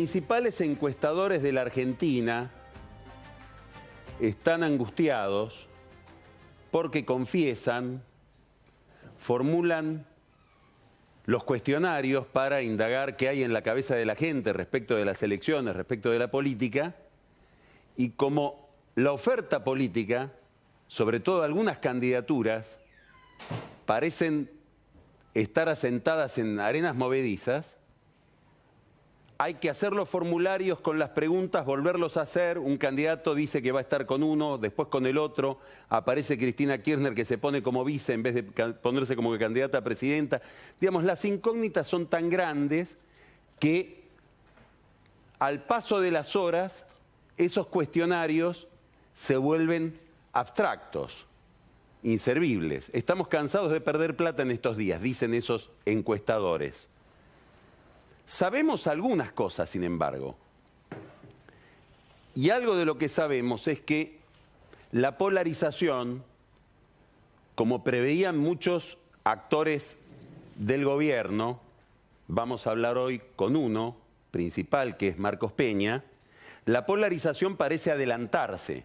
principales encuestadores de la Argentina están angustiados porque confiesan, formulan los cuestionarios para indagar qué hay en la cabeza de la gente respecto de las elecciones, respecto de la política, y como la oferta política, sobre todo algunas candidaturas, parecen estar asentadas en arenas movedizas, hay que hacer los formularios con las preguntas, volverlos a hacer. Un candidato dice que va a estar con uno, después con el otro. Aparece Cristina Kirchner que se pone como vice en vez de ponerse como candidata a presidenta. Digamos, las incógnitas son tan grandes que al paso de las horas esos cuestionarios se vuelven abstractos, inservibles. Estamos cansados de perder plata en estos días, dicen esos encuestadores. Sabemos algunas cosas, sin embargo. Y algo de lo que sabemos es que la polarización, como preveían muchos actores del gobierno, vamos a hablar hoy con uno principal, que es Marcos Peña, la polarización parece adelantarse.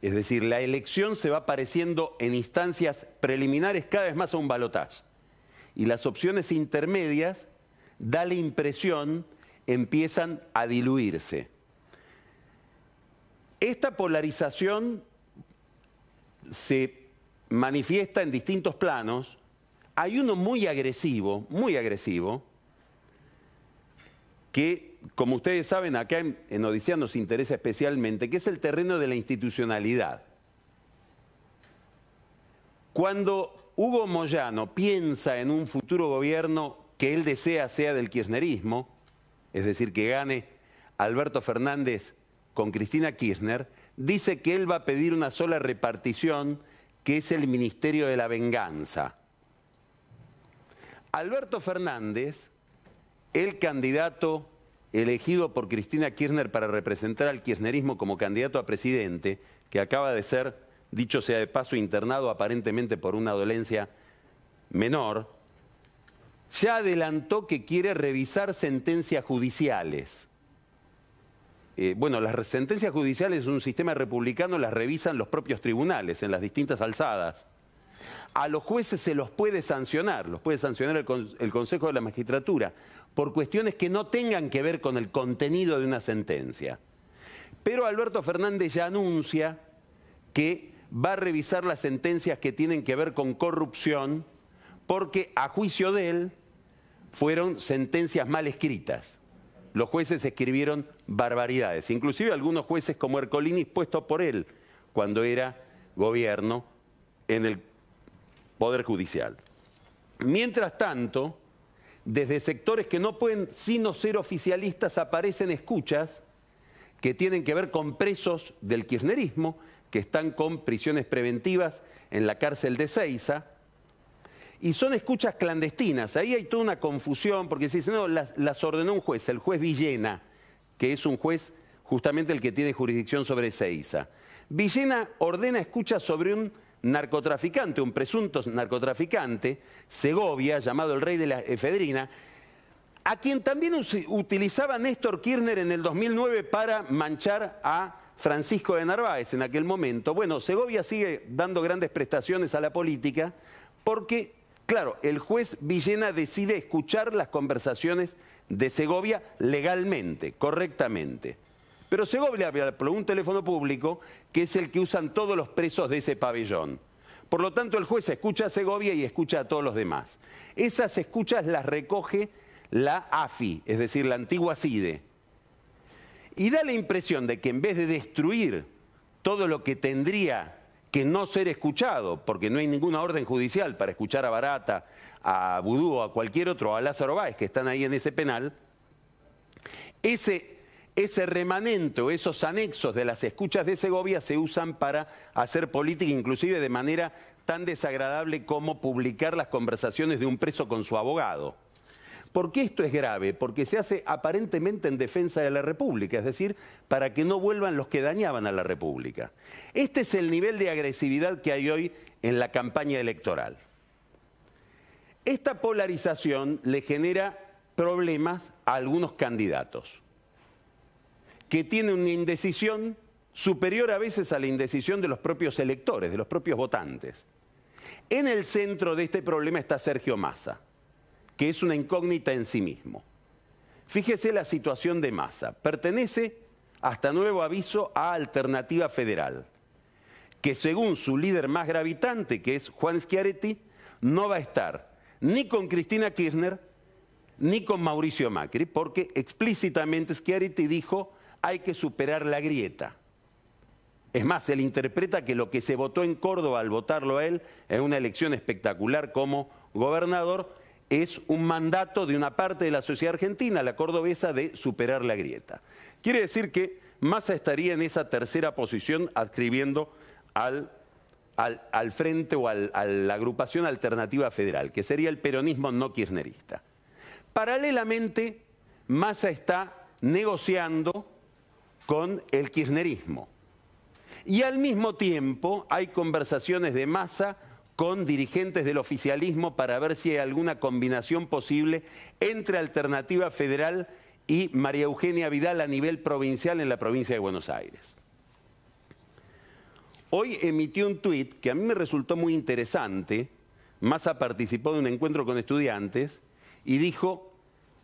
Es decir, la elección se va pareciendo en instancias preliminares cada vez más a un balotaje. Y las opciones intermedias da la impresión, empiezan a diluirse. Esta polarización se manifiesta en distintos planos. Hay uno muy agresivo, muy agresivo, que, como ustedes saben, acá en, Odisea nos interesa especialmente, que es el terreno de la institucionalidad. Cuando Hugo Moyano piensa en un futuro gobierno que él desea sea del kirchnerismo, es decir, que gane Alberto Fernández con Cristina Kirchner, dice que él va a pedir una sola repartición, que es el Ministerio de la Venganza. Alberto Fernández, el candidato elegido por Cristina Kirchner para representar al kirchnerismo como candidato a presidente, que acaba de ser, dicho sea de paso, internado aparentemente por una dolencia menor, ya adelantó que quiere revisar sentencias judiciales. Eh, bueno, las sentencias judiciales en un sistema republicano las revisan los propios tribunales en las distintas alzadas. A los jueces se los puede sancionar, los puede sancionar el Consejo de la Magistratura, por cuestiones que no tengan que ver con el contenido de una sentencia. Pero Alberto Fernández ya anuncia que va a revisar las sentencias que tienen que ver con corrupción, porque a juicio de él, fueron sentencias mal escritas. Los jueces escribieron barbaridades, inclusive algunos jueces como Ercolini puesto por él cuando era gobierno en el Poder Judicial. Mientras tanto, desde sectores que no pueden sino ser oficialistas aparecen escuchas que tienen que ver con presos del kirchnerismo, que están con prisiones preventivas en la cárcel de Seiza y son escuchas clandestinas. Ahí hay toda una confusión, porque se dice, no, las, ordenó un juez, el juez Villena, que es un juez justamente el que tiene jurisdicción sobre Ezeiza. Villena ordena escuchas sobre un narcotraficante, un presunto narcotraficante, Segovia, llamado el rey de la efedrina, a quien también utilizaba Néstor Kirchner en el 2009 para manchar a Francisco de Narváez en aquel momento. Bueno, Segovia sigue dando grandes prestaciones a la política porque Claro, el juez Villena decide escuchar las conversaciones de Segovia legalmente, correctamente. Pero Segovia habla por un teléfono público que es el que usan todos los presos de ese pabellón. Por lo tanto, el juez escucha a Segovia y escucha a todos los demás. Esas escuchas las recoge la AFI, es decir, la antigua CIDE. Y da la impresión de que en vez de destruir todo lo que tendría que no ser escuchado, porque no hay ninguna orden judicial para escuchar a Barata, a o a cualquier otro, a Lázaro Báez, que están ahí en ese penal, ese, ese remanente esos anexos de las escuchas de Segovia se usan para hacer política, inclusive de manera tan desagradable como publicar las conversaciones de un preso con su abogado. ¿Por qué esto es grave? Porque se hace aparentemente en defensa de la República, es decir, para que no vuelvan los que dañaban a la República. Este es el nivel de agresividad que hay hoy en la campaña electoral. Esta polarización le genera problemas a algunos candidatos, que tienen una indecisión superior a veces a la indecisión de los propios electores, de los propios votantes. En el centro de este problema está Sergio Massa que es una incógnita en sí mismo. Fíjese la situación de Massa. Pertenece, hasta nuevo aviso, a Alternativa Federal, que según su líder más gravitante, que es Juan Schiaretti, no va a estar ni con Cristina Kirchner ni con Mauricio Macri, porque explícitamente Schiaretti dijo hay que superar la grieta. Es más, él interpreta que lo que se votó en Córdoba al votarlo a él en una elección espectacular como gobernador es un mandato de una parte de la sociedad argentina, la cordobesa, de superar la grieta. Quiere decir que Massa estaría en esa tercera posición adscribiendo al, frente o a la agrupación alternativa federal, que sería el peronismo no kirchnerista. Paralelamente, Massa está negociando con el kirchnerismo. Y al mismo tiempo hay conversaciones de Massa con dirigentes del oficialismo para ver si hay alguna combinación posible entre Alternativa Federal y María Eugenia Vidal a nivel provincial en la provincia de Buenos Aires. Hoy emitió un tuit que a mí me resultó muy interesante. Massa participó de un encuentro con estudiantes y dijo,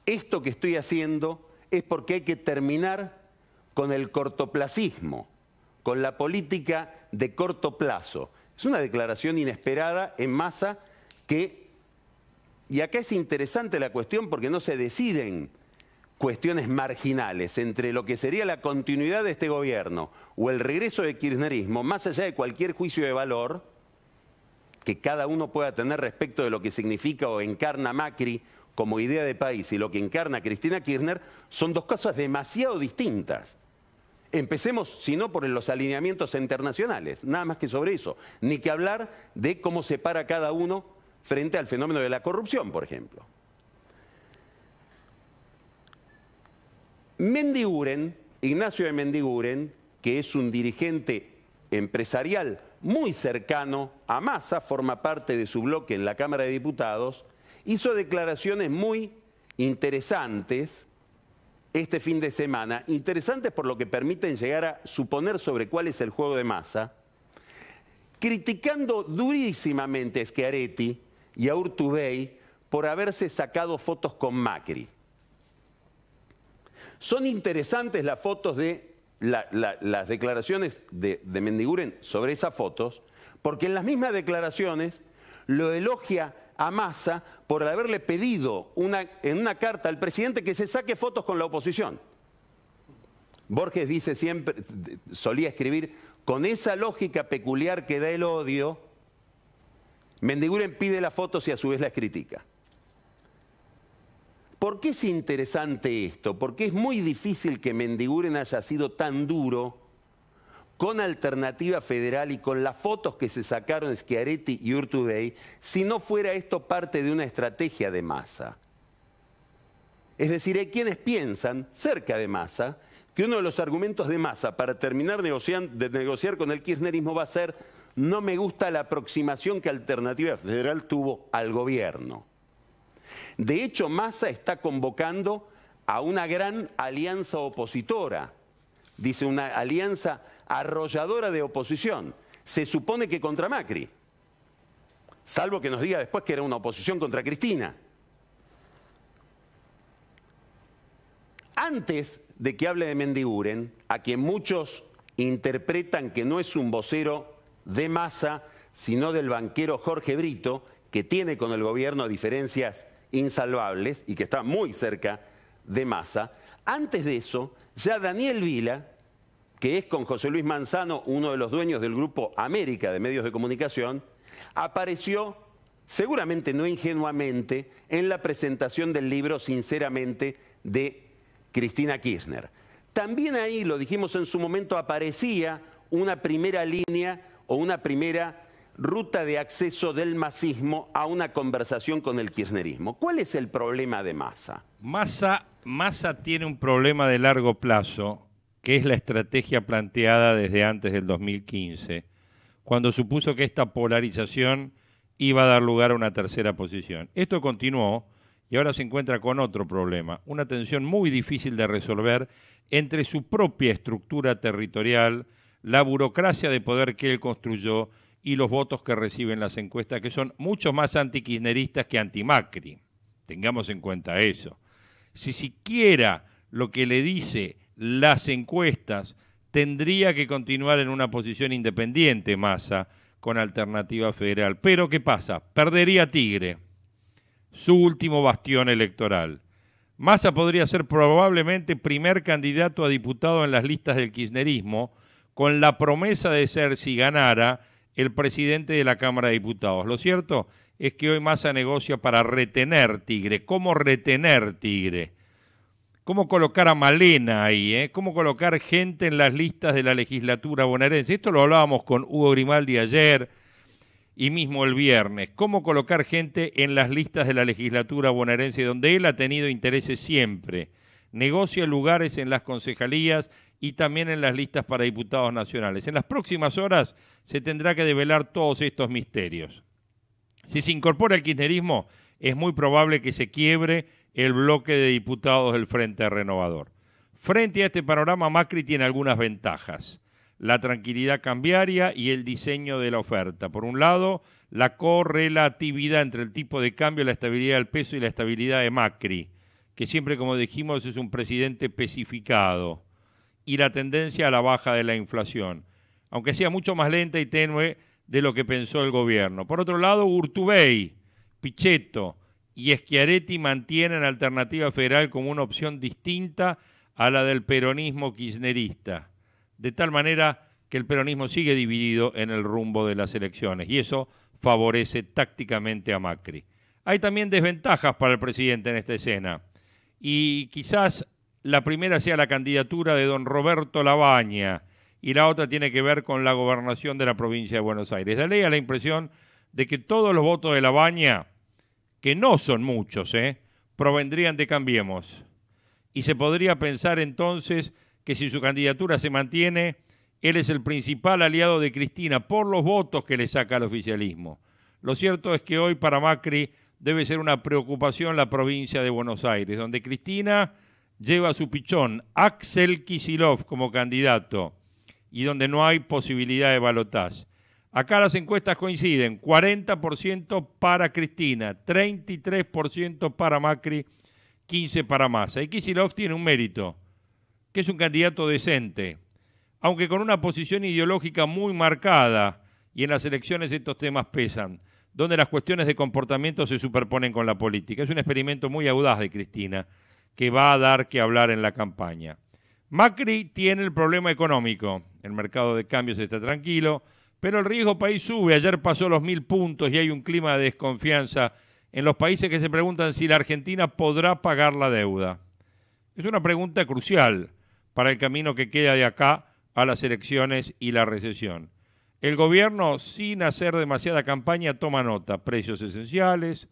esto que estoy haciendo es porque hay que terminar con el cortoplacismo, con la política de corto plazo. Es una declaración inesperada en masa que, y acá es interesante la cuestión porque no se deciden cuestiones marginales entre lo que sería la continuidad de este gobierno o el regreso de kirchnerismo, más allá de cualquier juicio de valor que cada uno pueda tener respecto de lo que significa o encarna Macri como idea de país y lo que encarna Cristina Kirchner, son dos cosas demasiado distintas. Empecemos, si no, por los alineamientos internacionales, nada más que sobre eso. Ni que hablar de cómo se para cada uno frente al fenómeno de la corrupción, por ejemplo. Mendiguren, Ignacio de Mendiguren, que es un dirigente empresarial muy cercano a Massa, forma parte de su bloque en la Cámara de Diputados, hizo declaraciones muy interesantes este fin de semana, interesantes por lo que permiten llegar a suponer sobre cuál es el juego de masa, criticando durísimamente a Schiaretti y a Urtubey por haberse sacado fotos con Macri. Son interesantes las fotos de las declaraciones de, de Mendiguren sobre esas fotos, porque en las mismas declaraciones lo elogia a Massa por haberle pedido en una carta al presidente que se saque fotos con la oposición. Borges dice siempre, solía escribir, con esa lógica peculiar que da el odio, Mendiguren pide las fotos y a su vez las critica. ¿Por qué es interesante esto? Porque es muy difícil que Mendiguren haya sido tan duro con Alternativa Federal y con las fotos que se sacaron Schiaretti y Urtubey, si no fuera esto parte de una estrategia de masa. Es decir, hay quienes piensan, cerca de masa, que uno de los argumentos de masa para terminar de negociar con el kirchnerismo va a ser no me gusta la aproximación que Alternativa Federal tuvo al gobierno. De hecho, masa está convocando a una gran alianza opositora. Dice una alianza arrolladora de oposición. Se supone que contra Macri. Salvo que nos diga después que era una oposición contra Cristina. Antes de que hable de Mendiguren, a quien muchos interpretan que no es un vocero de masa, sino del banquero Jorge Brito, que tiene con el gobierno diferencias insalvables y que está muy cerca de masa. Antes de eso, ya Daniel Vila que es con José Luis Manzano, uno de los dueños del grupo América de medios de comunicación, apareció, seguramente no ingenuamente, en la presentación del libro, sinceramente, de Cristina Kirchner. También ahí, lo dijimos en su momento, aparecía una primera línea o una primera ruta de acceso del masismo a una conversación con el kirchnerismo. ¿Cuál es el problema de Massa? Massa, tiene un problema de largo plazo que es la estrategia planteada desde antes del 2015, cuando supuso que esta polarización iba a dar lugar a una tercera posición. Esto continuó y ahora se encuentra con otro problema, una tensión muy difícil de resolver entre su propia estructura territorial, la burocracia de poder que él construyó y los votos que reciben las encuestas, que son mucho más antiquisneristas que macri Tengamos en cuenta eso. Si siquiera lo que le dice las encuestas, tendría que continuar en una posición independiente Massa con alternativa federal. Pero ¿qué pasa? Perdería Tigre, su último bastión electoral. Massa podría ser probablemente primer candidato a diputado en las listas del kirchnerismo, con la promesa de ser, si ganara, el presidente de la Cámara de Diputados. Lo cierto es que hoy Massa negocia para retener Tigre. ¿Cómo retener Tigre? cómo colocar a Malena ahí, eh? cómo colocar gente en las listas de la legislatura bonaerense. Esto lo hablábamos con Hugo Grimaldi ayer y mismo el viernes. Cómo colocar gente en las listas de la legislatura bonaerense, donde él ha tenido intereses siempre. Negocia lugares en las concejalías y también en las listas para diputados nacionales. En las próximas horas se tendrá que develar todos estos misterios. Si se incorpora el kirchnerismo, es muy probable que se quiebre el bloque de diputados del Frente Renovador. Frente a este panorama, Macri tiene algunas ventajas. La tranquilidad cambiaria y el diseño de la oferta. Por un lado, la correlatividad entre el tipo de cambio, la estabilidad del peso y la estabilidad de Macri, que siempre, como dijimos, es un presidente especificado, y la tendencia a la baja de la inflación, aunque sea mucho más lenta y tenue de lo que pensó el gobierno. Por otro lado, Urtubey, Pichetto, y Schiaretti la Alternativa Federal como una opción distinta a la del peronismo kirchnerista, de tal manera que el peronismo sigue dividido en el rumbo de las elecciones y eso favorece tácticamente a Macri. Hay también desventajas para el presidente en esta escena y quizás la primera sea la candidatura de don Roberto Labaña y la otra tiene que ver con la gobernación de la provincia de Buenos Aires. Da ley a la impresión de que todos los votos de Labaña que no son muchos, ¿eh? provendrían de Cambiemos. Y se podría pensar entonces que si su candidatura se mantiene, él es el principal aliado de Cristina por los votos que le saca al oficialismo. Lo cierto es que hoy para Macri debe ser una preocupación la provincia de Buenos Aires, donde Cristina lleva a su pichón Axel Kisilov como candidato y donde no hay posibilidad de balotaje. Acá las encuestas coinciden, 40% para Cristina, 33% para Macri, 15% para Massa. Y Kisilov tiene un mérito, que es un candidato decente, aunque con una posición ideológica muy marcada, y en las elecciones estos temas pesan, donde las cuestiones de comportamiento se superponen con la política. Es un experimento muy audaz de Cristina, que va a dar que hablar en la campaña. Macri tiene el problema económico, el mercado de cambios está tranquilo, pero el riesgo país sube. Ayer pasó los mil puntos y hay un clima de desconfianza en los países que se preguntan si la Argentina podrá pagar la deuda. Es una pregunta crucial para el camino que queda de acá a las elecciones y la recesión. El gobierno, sin hacer demasiada campaña, toma nota. Precios esenciales,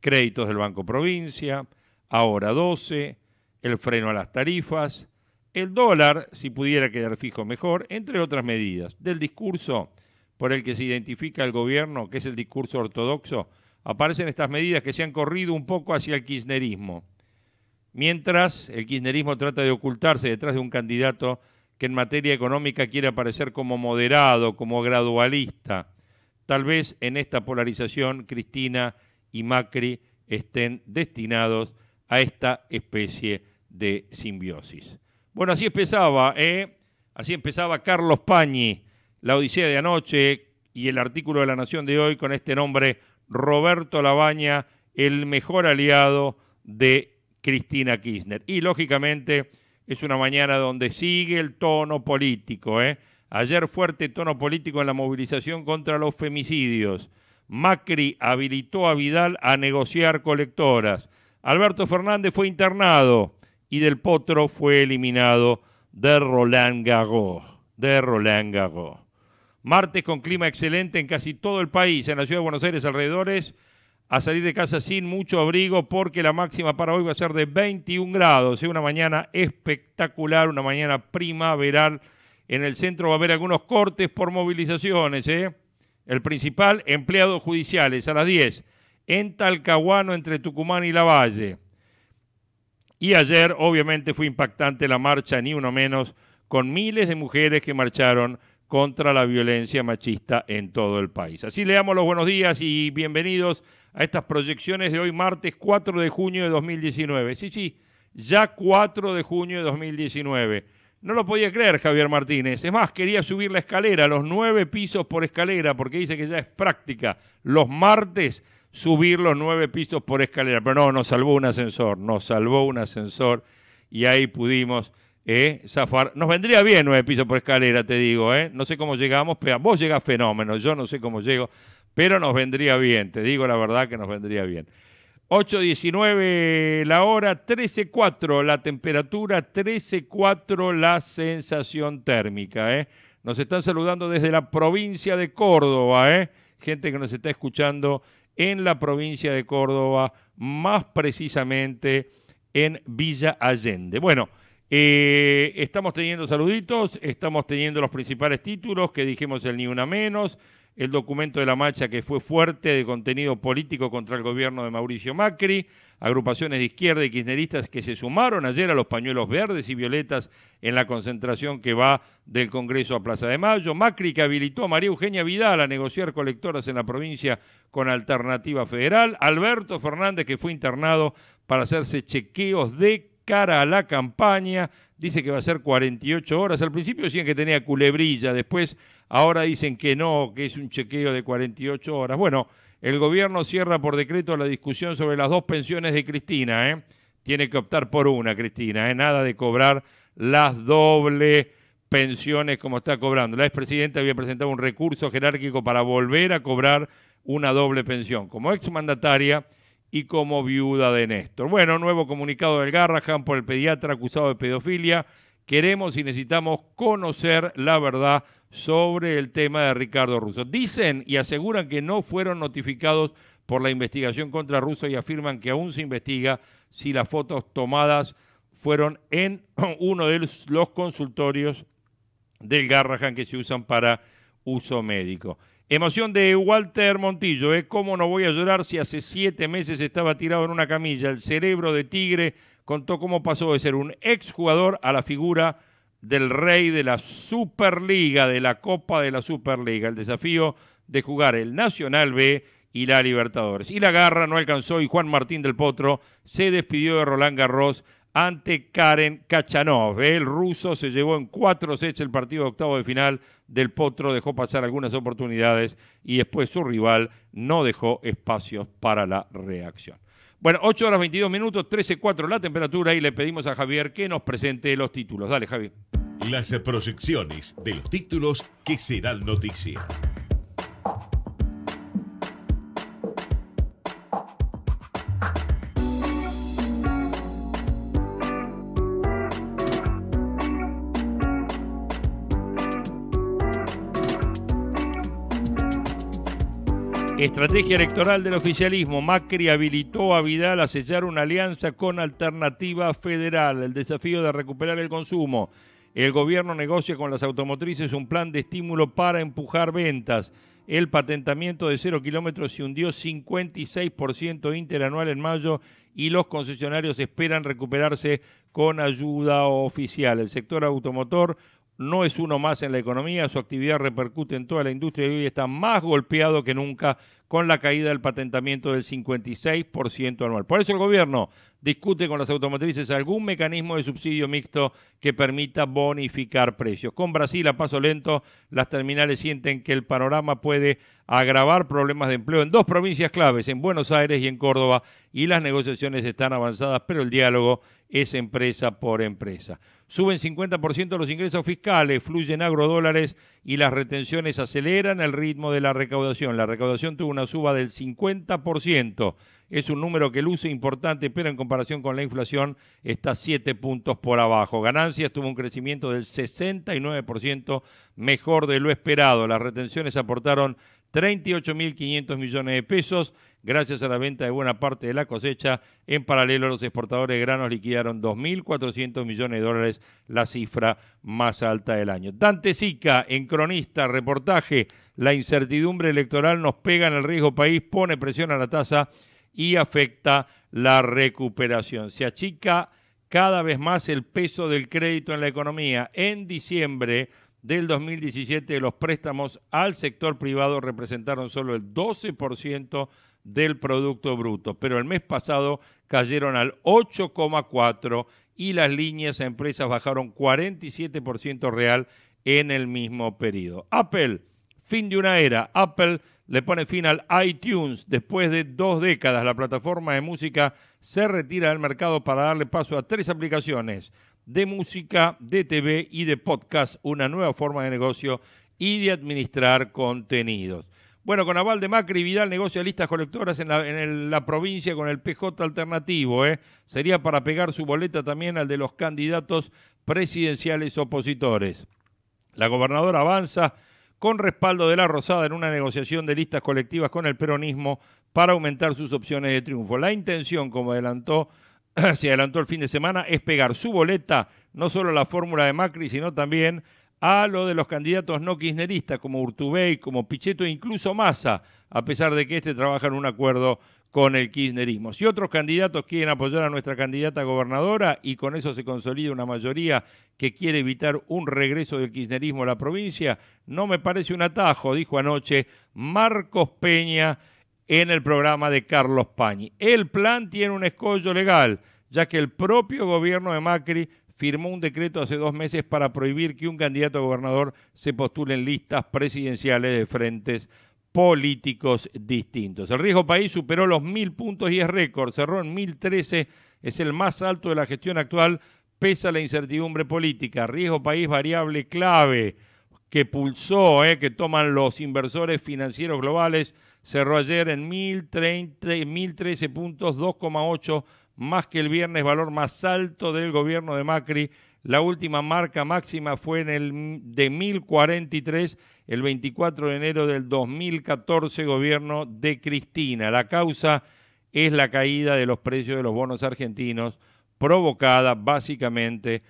créditos del Banco Provincia, ahora 12, el freno a las tarifas, el dólar, si pudiera quedar fijo mejor, entre otras medidas. Del discurso por el que se identifica el gobierno, que es el discurso ortodoxo, aparecen estas medidas que se han corrido un poco hacia el kirchnerismo. Mientras el kirchnerismo trata de ocultarse detrás de un candidato que en materia económica quiere aparecer como moderado, como gradualista. Tal vez en esta polarización Cristina y Macri estén destinados a esta especie de simbiosis. Bueno, así empezaba, ¿eh? Así empezaba Carlos Pañi la Odisea de anoche y el artículo de La Nación de hoy con este nombre, Roberto Labaña, el mejor aliado de Cristina Kirchner. Y lógicamente es una mañana donde sigue el tono político. ¿eh? Ayer fuerte tono político en la movilización contra los femicidios. Macri habilitó a Vidal a negociar colectoras. Alberto Fernández fue internado y del Potro fue eliminado de Roland Garros. De Roland Garros. Martes con clima excelente en casi todo el país, en la ciudad de Buenos Aires, alrededores, a salir de casa sin mucho abrigo porque la máxima para hoy va a ser de 21 grados. Es una mañana espectacular, una mañana primaveral. En el centro va a haber algunos cortes por movilizaciones. ¿eh? El principal, empleados judiciales, a las 10, en Talcahuano, entre Tucumán y La Valle. Y ayer, obviamente, fue impactante la marcha, ni uno menos, con miles de mujeres que marcharon contra la violencia machista en todo el país. Así le damos los buenos días y bienvenidos a estas proyecciones de hoy martes 4 de junio de 2019. Sí, sí, ya 4 de junio de 2019. No lo podía creer Javier Martínez. Es más, quería subir la escalera, los nueve pisos por escalera, porque dice que ya es práctica los martes subir los nueve pisos por escalera. Pero no, nos salvó un ascensor, nos salvó un ascensor y ahí pudimos eh, nos vendría bien nueve pisos por escalera, te digo, eh. No sé cómo llegamos, pero vos llegas fenómeno, yo no sé cómo llego, pero nos vendría bien, te digo la verdad que nos vendría bien. 8.19 la hora, 13.4 la temperatura, 13.4 la sensación térmica, eh. Nos están saludando desde la provincia de Córdoba, eh. Gente que nos está escuchando en la provincia de Córdoba, más precisamente en Villa Allende. Bueno, eh, estamos teniendo saluditos, estamos teniendo los principales títulos que dijimos el Ni Una Menos, el documento de la marcha que fue fuerte de contenido político contra el gobierno de Mauricio Macri, agrupaciones de izquierda y kirchneristas que se sumaron ayer a los pañuelos verdes y violetas en la concentración que va del Congreso a Plaza de Mayo, Macri que habilitó a María Eugenia Vidal a negociar colectoras en la provincia con Alternativa Federal, Alberto Fernández que fue internado para hacerse chequeos de cara a la campaña. Dice que va a ser 48 horas. Al principio decían que tenía culebrilla, después ahora dicen que no, que es un chequeo de 48 horas. Bueno, el gobierno cierra por decreto la discusión sobre las dos pensiones de Cristina. ¿eh? Tiene que optar por una, Cristina. ¿eh? Nada de cobrar las doble pensiones como está cobrando. La expresidenta había presentado un recurso jerárquico para volver a cobrar una doble pensión. Como exmandataria y como viuda de Néstor. Bueno, nuevo comunicado del Garrahan por el pediatra acusado de pedofilia. Queremos y necesitamos conocer la verdad sobre el tema de Ricardo Russo. Dicen y aseguran que no fueron notificados por la investigación contra Russo y afirman que aún se investiga si las fotos tomadas fueron en uno de los consultorios del Garrahan que se usan para uso médico. Emoción de Walter Montillo, es ¿eh? cómo no voy a llorar si hace siete meses estaba tirado en una camilla. El cerebro de Tigre contó cómo pasó de ser un exjugador a la figura del rey de la Superliga, de la Copa de la Superliga. El desafío de jugar el Nacional B y la Libertadores. Y la garra no alcanzó y Juan Martín del Potro se despidió de Roland Garros ante Karen Kachanov. El ruso se llevó en cuatro sets el partido de octavo de final del Potro, dejó pasar algunas oportunidades y después su rival no dejó espacios para la reacción. Bueno, 8 horas 22 minutos, 13-4 la temperatura y le pedimos a Javier que nos presente los títulos. Dale, Javier. Las proyecciones de los títulos que serán noticia. Estrategia electoral del oficialismo. Macri habilitó a Vidal a sellar una alianza con alternativa federal. El desafío de recuperar el consumo. El gobierno negocia con las automotrices un plan de estímulo para empujar ventas. El patentamiento de cero kilómetros se hundió 56% interanual en mayo y los concesionarios esperan recuperarse con ayuda oficial. El sector automotor no es uno más en la economía, su actividad repercute en toda la industria y hoy está más golpeado que nunca con la caída del patentamiento del 56% anual. Por eso el gobierno discute con las automotrices algún mecanismo de subsidio mixto que permita bonificar precios. Con Brasil a paso lento, las terminales sienten que el panorama puede agravar problemas de empleo en dos provincias claves, en Buenos Aires y en Córdoba, y las negociaciones están avanzadas, pero el diálogo es empresa por empresa. Suben 50% los ingresos fiscales, fluyen agrodólares y las retenciones aceleran el ritmo de la recaudación. La recaudación tuvo una suba del 50%. Es un número que luce importante, pero en comparación con la inflación está 7 puntos por abajo. Ganancias tuvo un crecimiento del 69%, mejor de lo esperado. Las retenciones aportaron 38.500 millones de pesos gracias a la venta de buena parte de la cosecha. En paralelo, los exportadores de granos liquidaron 2.400 millones de dólares, la cifra más alta del año. Dante Sica, en cronista, reportaje, la incertidumbre electoral nos pega en el riesgo país, pone presión a la tasa y afecta la recuperación. Se achica cada vez más el peso del crédito en la economía. En diciembre del 2017 los préstamos al sector privado representaron solo el 12% del Producto Bruto, pero el mes pasado cayeron al 8,4% y las líneas a empresas bajaron 47% real en el mismo periodo. Apple, fin de una era. Apple le pone fin al iTunes. Después de dos décadas, la plataforma de música se retira del mercado para darle paso a tres aplicaciones de música, de TV y de podcast, una nueva forma de negocio y de administrar contenidos. Bueno, con aval de Macri, Vidal negocia listas colectoras en, la, provincia con el PJ alternativo. ¿eh? Sería para pegar su boleta también al de los candidatos presidenciales opositores. La gobernadora avanza con respaldo de la Rosada en una negociación de listas colectivas con el peronismo para aumentar sus opciones de triunfo. La intención, como adelantó, se adelantó el fin de semana, es pegar su boleta no solo la fórmula de Macri, sino también a lo de los candidatos no kirchneristas como Urtubey, como Pichetto e incluso Massa, a pesar de que este trabaja en un acuerdo con el kirchnerismo. Si otros candidatos quieren apoyar a nuestra candidata gobernadora y con eso se consolida una mayoría que quiere evitar un regreso del kirchnerismo a la provincia, no me parece un atajo, dijo anoche Marcos Peña en el programa de Carlos Pañi. El plan tiene un escollo legal, ya que el propio gobierno de Macri firmó un decreto hace dos meses para prohibir que un candidato a gobernador se postule en listas presidenciales de frentes políticos distintos. El riesgo país superó los mil puntos y es récord, cerró en mil trece, es el más alto de la gestión actual, pese a la incertidumbre política. Riesgo país variable clave que pulsó, eh, que toman los inversores financieros globales, cerró ayer en mil trece puntos, 2,8 más que el viernes, valor más alto del gobierno de Macri. La última marca máxima fue en el de 1043, el 24 de enero del 2014, gobierno de Cristina. La causa es la caída de los precios de los bonos argentinos, provocada básicamente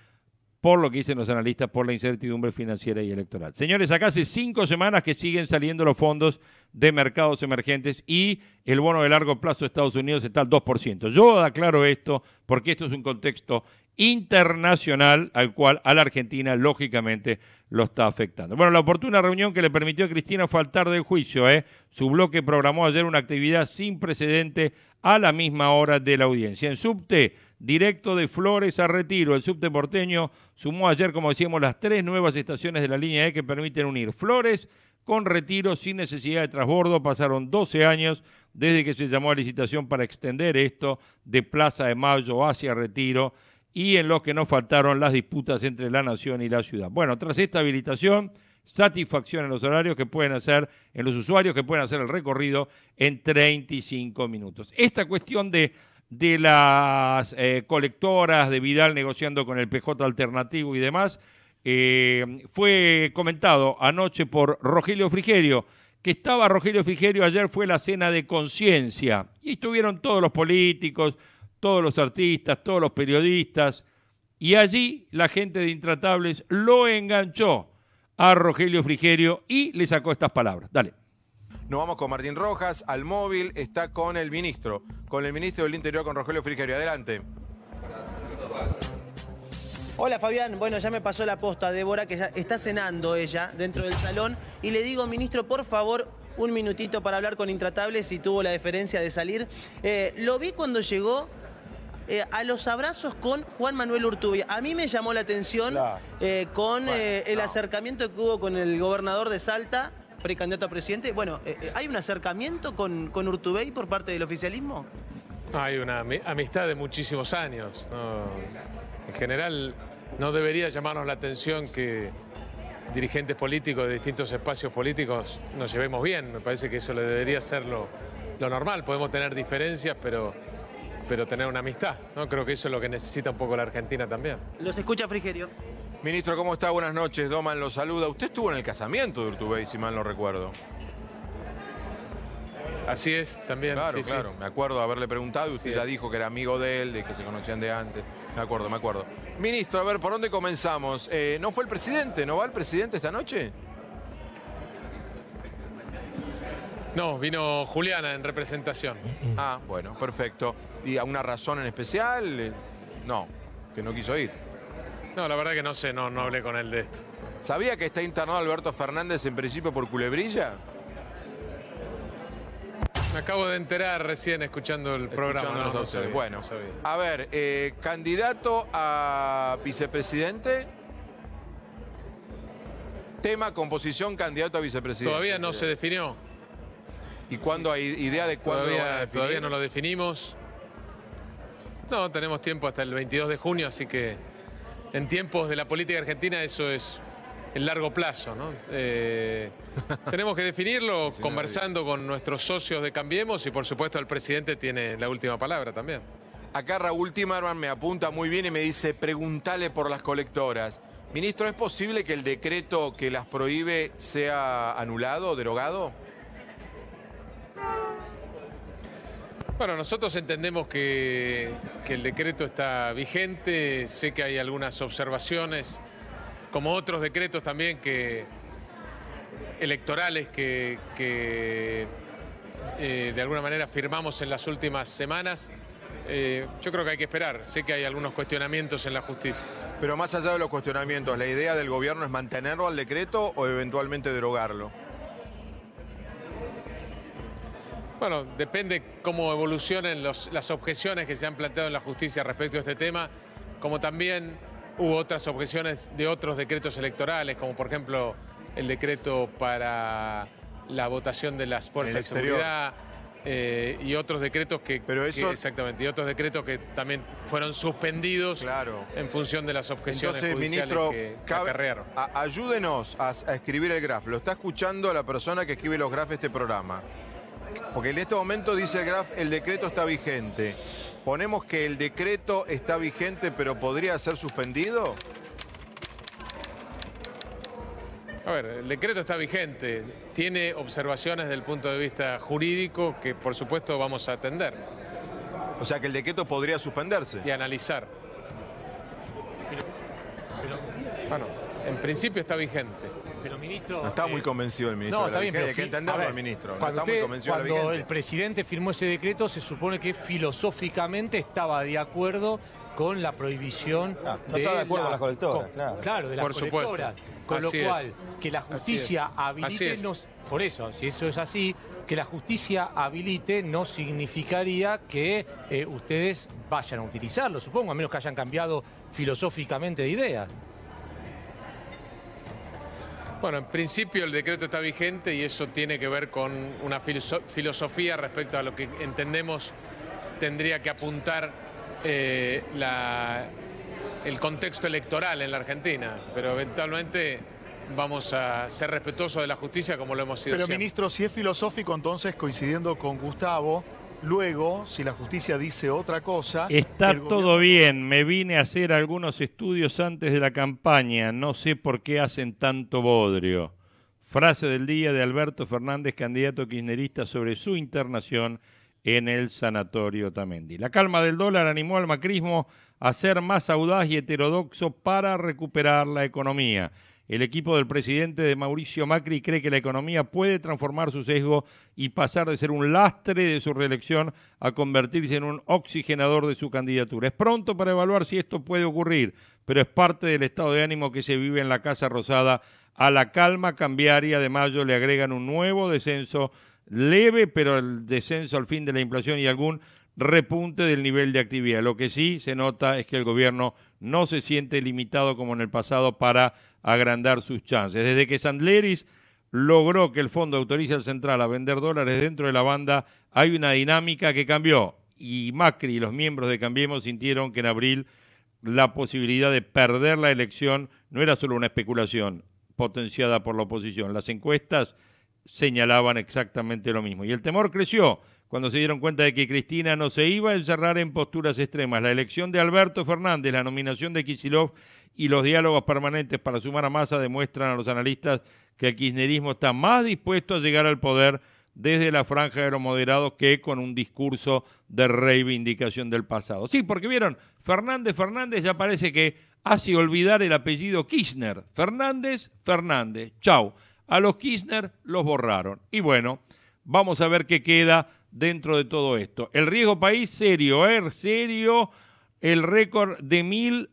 por lo que dicen los analistas, por la incertidumbre financiera y electoral. Señores, acá hace cinco semanas que siguen saliendo los fondos de mercados emergentes y el bono de largo plazo de Estados Unidos está al 2%. Yo aclaro esto porque esto es un contexto internacional al cual a la Argentina lógicamente lo está afectando. Bueno, la oportuna reunión que le permitió a Cristina faltar del juicio, ¿eh? su bloque programó ayer una actividad sin precedente a la misma hora de la audiencia. En subte, directo de Flores a Retiro, el subte porteño sumó ayer, como decíamos, las tres nuevas estaciones de la línea E que permiten unir Flores con retiro sin necesidad de transbordo. Pasaron 12 años desde que se llamó a licitación para extender esto de Plaza de Mayo hacia Retiro y en los que no faltaron las disputas entre la nación y la ciudad. Bueno, tras esta habilitación, satisfacción en los horarios que pueden hacer, en los usuarios que pueden hacer el recorrido en 35 minutos. Esta cuestión de, de las eh, colectoras de Vidal negociando con el PJ alternativo y demás, eh, fue comentado anoche por Rogelio Frigerio, que estaba Rogelio Frigerio, ayer fue la cena de conciencia, y estuvieron todos los políticos, todos los artistas, todos los periodistas, y allí la gente de Intratables lo enganchó a Rogelio Frigerio y le sacó estas palabras. Dale. Nos vamos con Martín Rojas, al móvil, está con el ministro, con el ministro del Interior, con Rogelio Frigerio. Adelante. Hola Fabián, bueno ya me pasó la posta Débora que ya está cenando ella dentro del salón y le digo ministro por favor un minutito para hablar con Intratables y tuvo la deferencia de salir. Eh, lo vi cuando llegó eh, a los abrazos con Juan Manuel Urtubia. A mí me llamó la atención eh, con eh, el acercamiento que hubo con el gobernador de Salta, precandidato a presidente. Bueno, ¿hay un acercamiento con, con Urtubey por parte del oficialismo? Hay una amistad de muchísimos años. En general, no debería llamarnos la atención que dirigentes políticos de distintos espacios políticos nos llevemos bien. Me parece que eso le debería ser lo normal. Podemos tener diferencias, pero pero tener una amistad. ¿no? Creo que eso es lo que necesita un poco la Argentina también. Los escucha Frigerio. Ministro, ¿cómo está? Buenas noches. Doman lo saluda. Usted estuvo en el casamiento de Urtubey, si mal no recuerdo. Así es, también. Claro, claro. Me acuerdo haberle preguntado y usted ya dijo que era amigo de él, de que se conocían de antes. Me acuerdo, me acuerdo. Ministro, a ver, ¿por dónde comenzamos? Eh, ¿No fue el presidente? ¿No va el presidente esta noche? No, vino Juliana en representación. Eh, eh. Ah, bueno, perfecto. ¿Y a una razón en especial? Eh, no, que no quiso ir. No, la verdad que no sé, no, no hablé con él de esto. ¿Sabía que está internado Alberto Fernández en principio por culebrilla? Me acabo de enterar recién escuchando el programa. bueno, a ver, candidato a vicepresidente. Tema, composición, candidato a vicepresidente. Todavía no se definió. ¿Y cuándo hay idea de cuándo? Todavía, todavía no lo definimos. No, tenemos tiempo hasta el 22 de junio, así que en tiempos de la política argentina eso es el largo plazo. ¿no? Eh, tenemos que definirlo conversando con nuestros socios de Cambiemos y por supuesto el presidente tiene la última palabra también. Acá Raúl Timarman me apunta muy bien y me dice, pregúntale por las colectoras. Ministro, ¿es posible que el decreto que las prohíbe sea anulado, derogado? Bueno, nosotros entendemos que, el decreto está vigente, sé que hay algunas observaciones, como otros decretos también que electorales que, eh, de alguna manera firmamos en las últimas semanas. Eh, yo creo que hay que esperar. Sé que hay algunos cuestionamientos en la justicia. Pero más allá de los cuestionamientos, ¿la idea del gobierno es mantenerlo al decreto o eventualmente derogarlo? Bueno, depende cómo evolucionen las objeciones que se han planteado en la justicia respecto a este tema, como también hubo otras objeciones de otros decretos electorales, como por ejemplo el decreto para la votación de las fuerzas de seguridad eh, y otros decretos que, exactamente otros decretos que también fueron suspendidos en función de las objeciones Entonces, judiciales ministro, que cabe... ayúdenos a, escribir el graf. Lo está escuchando la persona que escribe los grafes de este programa porque en este momento dice Graf, el decreto está vigente. ¿Ponemos que el decreto está vigente pero podría ser suspendido? A ver, el decreto está vigente, tiene observaciones desde el punto de vista jurídico que por supuesto vamos a atender. O sea que el decreto podría suspenderse. Y analizar. Bueno, ah, en principio está vigente pero ministro... No está eh, muy convencido el ministro. No, está bien, pero hay que entenderlo ministro. cuando muy el presidente firmó ese decreto, se supone que filosóficamente estaba de acuerdo con la prohibición ah, no, no de, de acuerdo con las colectoras, claro. claro. de las Por colectoras. Supuesto. Con lo cual, que la justicia habilite por eso, si eso es así, que la justicia habilite no significaría que eh, ustedes vayan a utilizarlo, supongo, a menos que hayan cambiado filosóficamente de ideas. Bueno, en principio el decreto está vigente y eso tiene que ver con una filosofía respecto a lo que entendemos tendría que apuntar eh, el contexto electoral en la Argentina, pero eventualmente vamos a ser respetuosos de la justicia como lo hemos sido. Pero ministro, si es filosófico, entonces coincidiendo con Gustavo, Luego, si la justicia dice otra cosa... Está todo bien, me vine a hacer algunos estudios antes de la campaña, no sé por qué hacen tanto bodrio. Frase del día de Alberto Fernández, candidato kirchnerista, sobre su internación en el sanatorio Tamendi. La calma del dólar animó al macrismo a ser más audaz y heterodoxo para recuperar la economía. El equipo del presidente de Mauricio Macri cree que la economía puede transformar su sesgo y pasar de ser un lastre de su reelección a convertirse en un oxigenador de su candidatura. Es pronto para evaluar si esto puede ocurrir, pero es parte del estado de ánimo que se vive en la Casa Rosada. A la calma cambiaria de mayo le agregan un nuevo descenso, leve, pero el descenso al fin de la inflación y algún repunte del nivel de actividad. Lo que sí se nota es que el gobierno no se siente limitado como en el pasado para agrandar sus chances. Desde que Sandleris logró que el fondo autorice al central a vender dólares dentro de la banda, hay una dinámica que cambió y Macri y los miembros de Cambiemos sintieron que en abril la posibilidad de perder la elección no era solo una especulación potenciada por la oposición. Las encuestas señalaban exactamente lo mismo. Y el temor creció cuando se dieron cuenta de que Cristina no se iba a encerrar en posturas extremas. La elección de Alberto Fernández, la nominación de Kisilov y los diálogos permanentes para sumar a masa demuestran a los analistas que el kirchnerismo está más dispuesto a llegar al poder desde la franja de los moderados que con un discurso de reivindicación del pasado. Sí, porque vieron, Fernández Fernández ya parece que hace olvidar el apellido Kirchner. Fernández Fernández, chau. A los Kirchner los borraron. Y bueno, vamos a ver qué queda dentro de todo esto. El riesgo país serio, ¿eh? Serio, el récord de mil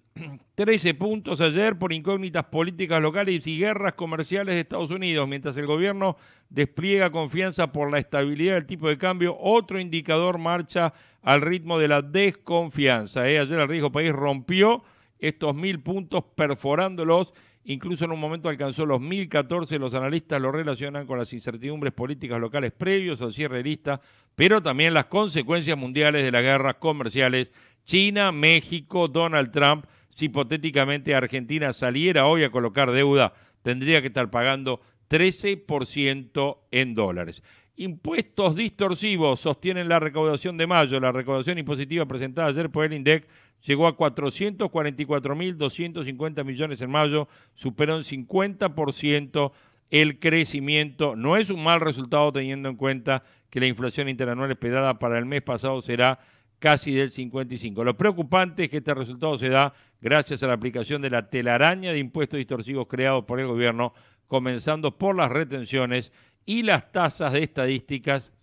13 puntos ayer por incógnitas políticas locales y guerras comerciales de Estados Unidos, mientras el gobierno despliega confianza por la estabilidad del tipo de cambio, otro indicador marcha al ritmo de la desconfianza. ¿eh? Ayer el riesgo país rompió estos mil puntos perforándolos, incluso en un momento alcanzó los 1014, los analistas lo relacionan con las incertidumbres políticas locales previos al cierre de lista, pero también las consecuencias mundiales de las guerras comerciales China, México, Donald Trump, si hipotéticamente Argentina saliera hoy a colocar deuda, tendría que estar pagando 13% en dólares. Impuestos distorsivos sostienen la recaudación de mayo. La recaudación impositiva presentada ayer por el INDEC llegó a 444.250 millones en mayo, superó en 50% el crecimiento. No es un mal resultado teniendo en cuenta que la inflación interanual esperada para el mes pasado será casi del 55. Lo preocupante es que este resultado se da gracias a la aplicación de la telaraña de impuestos distorsivos creados por el gobierno, comenzando por las retenciones y las tasas de estadísticas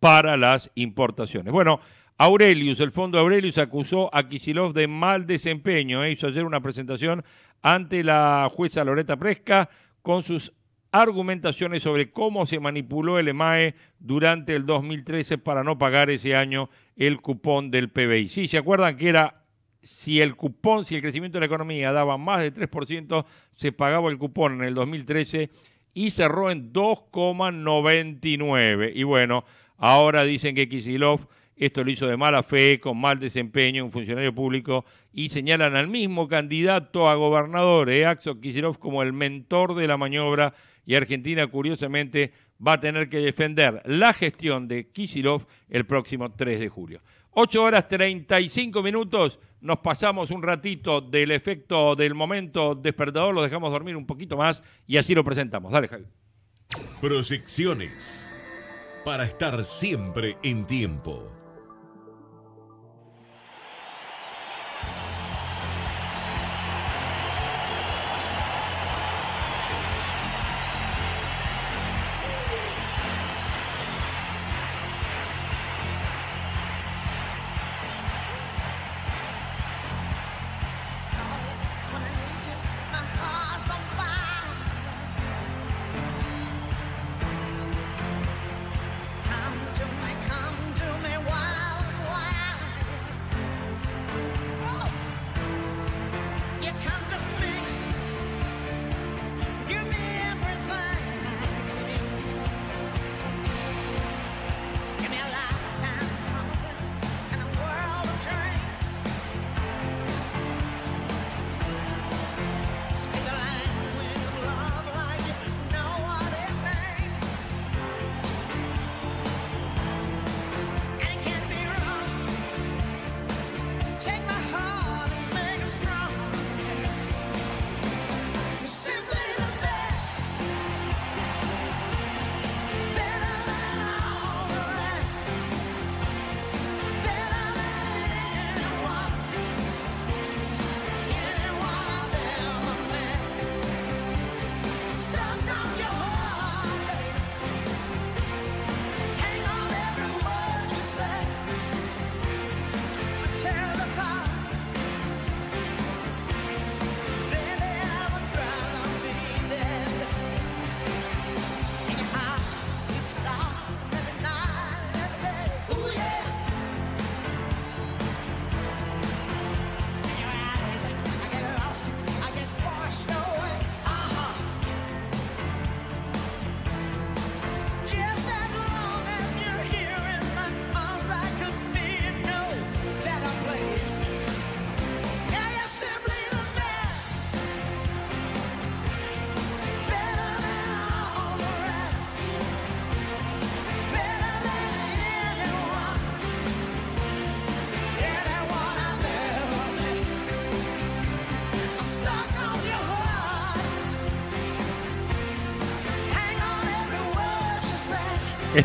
para las importaciones. Bueno, Aurelius, el fondo Aurelius acusó a Kisilov de mal desempeño. E hizo ayer una presentación ante la jueza Loreta Presca con sus argumentaciones sobre cómo se manipuló el EMAE e durante el 2013 para no pagar ese año el cupón del PBI. Sí, ¿se acuerdan que era si el cupón, si el crecimiento de la economía daba más de 3%, se pagaba el cupón en el 2013 y cerró en 2,99. Y bueno, ahora dicen que Kisilov esto lo hizo de mala fe, con mal desempeño, un funcionario público, y señalan al mismo candidato a gobernador, Eaxo eh, Axo como el mentor de la maniobra, y Argentina, curiosamente, va a tener que defender la gestión de Kisilov el próximo 3 de julio. 8 horas 35 minutos nos pasamos un ratito del efecto del momento despertador, lo dejamos dormir un poquito más y así lo presentamos. Dale, Javi. Proyecciones para estar siempre en tiempo.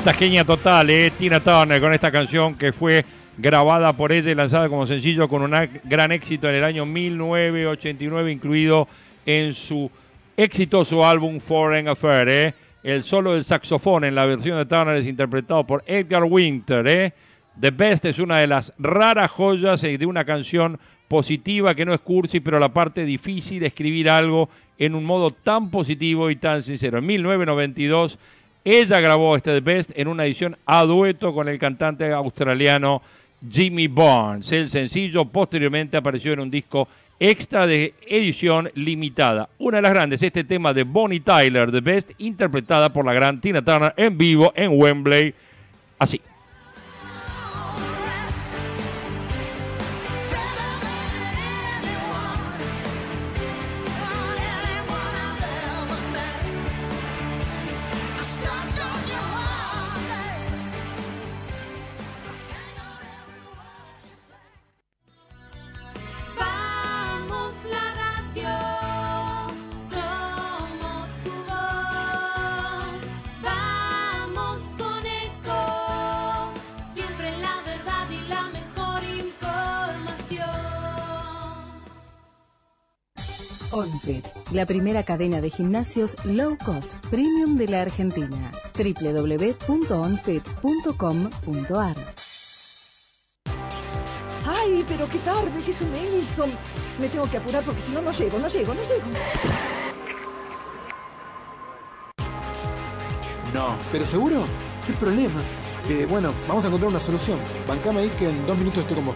esta genia total, eh, Tina Turner, con esta canción que fue grabada por ella y lanzada como sencillo con un gran éxito en el año 1989, incluido en su exitoso álbum Foreign Affair. Eh. El solo del saxofón en la versión de Turner es interpretado por Edgar Winter. Eh. The Best es una de las raras joyas eh, de una canción positiva que no es cursi, pero la parte difícil de escribir algo en un modo tan positivo y tan sincero. En 1992 ella grabó este The Best en una edición a dueto con el cantante australiano Jimmy Barnes. El sencillo posteriormente apareció en un disco extra de edición limitada. Una de las grandes, este tema de Bonnie Tyler, The Best, interpretada por la gran Tina Turner en vivo en Wembley. Así. cadena de gimnasios low cost premium de la Argentina. www.onfit.com.ar ¡Ay, pero qué tarde! ¿Qué se me hizo? Me tengo que apurar porque si no, no llego, no llego, no llego. No, ¿pero seguro? ¿Qué problema? Eh, bueno, vamos a encontrar una solución. Bancame ahí que en dos minutos estoy con vos.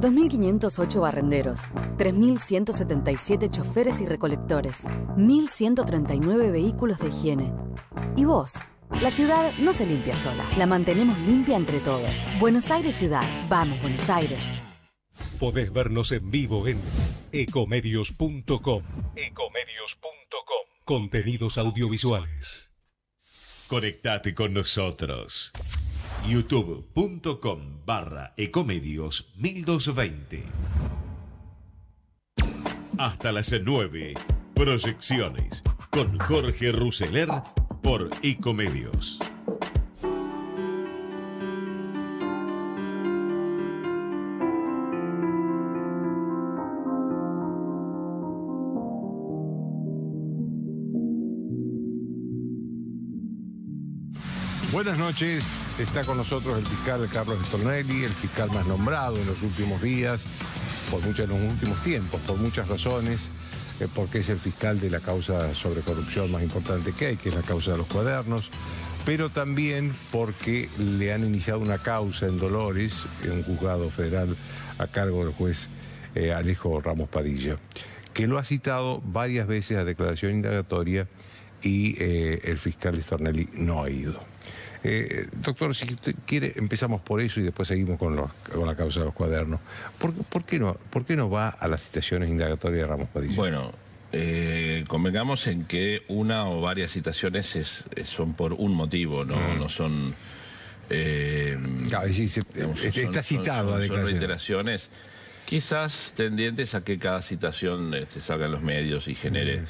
2.508 barrenderos, 3.177 choferes y recolectores, 1.139 vehículos de higiene. ¿Y vos? La ciudad no se limpia sola, la mantenemos limpia entre todos. Buenos Aires Ciudad, vamos Buenos Aires. Podés vernos en vivo en ecomedios.com. Ecomedios.com. Contenidos audiovisuales. Conectate con nosotros youtube.com barra ecomedios 1220. Hasta las 9. Proyecciones con Jorge Ruseler por Ecomedios. Buenas noches. Está con nosotros el fiscal Carlos Estornelli, el fiscal más nombrado en los últimos días, por muchos en los últimos tiempos, por muchas razones, eh, porque es el fiscal de la causa sobre corrupción más importante que hay, que es la causa de los cuadernos, pero también porque le han iniciado una causa en Dolores, en un juzgado federal a cargo del juez eh, Alejo Ramos Padilla, que lo ha citado varias veces a declaración indagatoria y eh, el fiscal Estornelli no ha ido. Eh, doctor, si quiere, empezamos por eso y después seguimos con, los, con la causa de los cuadernos. ¿Por, qué no, ¿Por qué no va a las citaciones indagatorias de Ramos Padilla? Bueno, eh, convengamos en que una o varias citaciones son por un motivo, no, son... está citado son, reiteraciones quizás tendientes a que cada citación este, salga en los medios y genere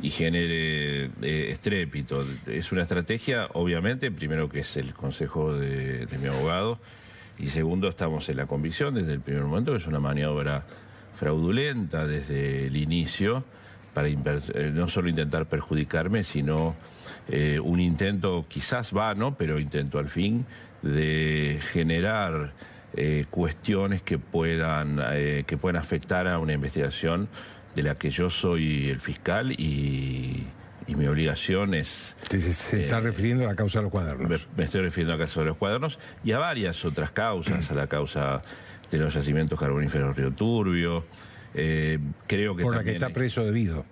y genere eh, estrépito. Es una estrategia, obviamente, primero que es el consejo de, mi abogado, y segundo, estamos en la convicción desde el primer momento que es una maniobra fraudulenta desde el inicio para eh, no solo intentar perjudicarme, sino eh, un intento quizás vano, pero intento al fin, de generar cuestiones que puedan, que puedan afectar a una investigación de la que yo soy el fiscal y, mi obligación es... Se, está eh, refiriendo a la causa de los cuadernos. Me, estoy refiriendo a la causa de los cuadernos y a varias otras causas, a la causa de los yacimientos carboníferos Río Turbio. Eh, creo que Por la que está preso debido.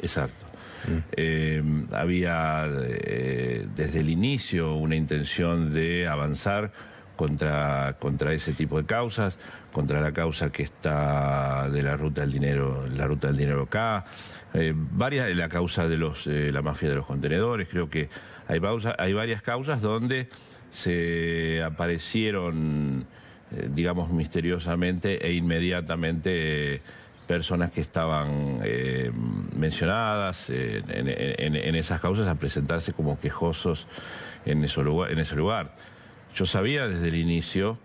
Exacto. Mm. Eh, había desde el inicio una intención de avanzar contra, contra ese tipo de causas, contra la causa que está de la ruta del dinero, la ruta del dinero acá, eh, varias de la causa de los, eh, la mafia de los contenedores, creo que hay, varias causas donde se aparecieron, eh, digamos, misteriosamente e inmediatamente personas que estaban mencionadas en, esas causas a presentarse como quejosos en, en ese lugar. Yo sabía desde el inicio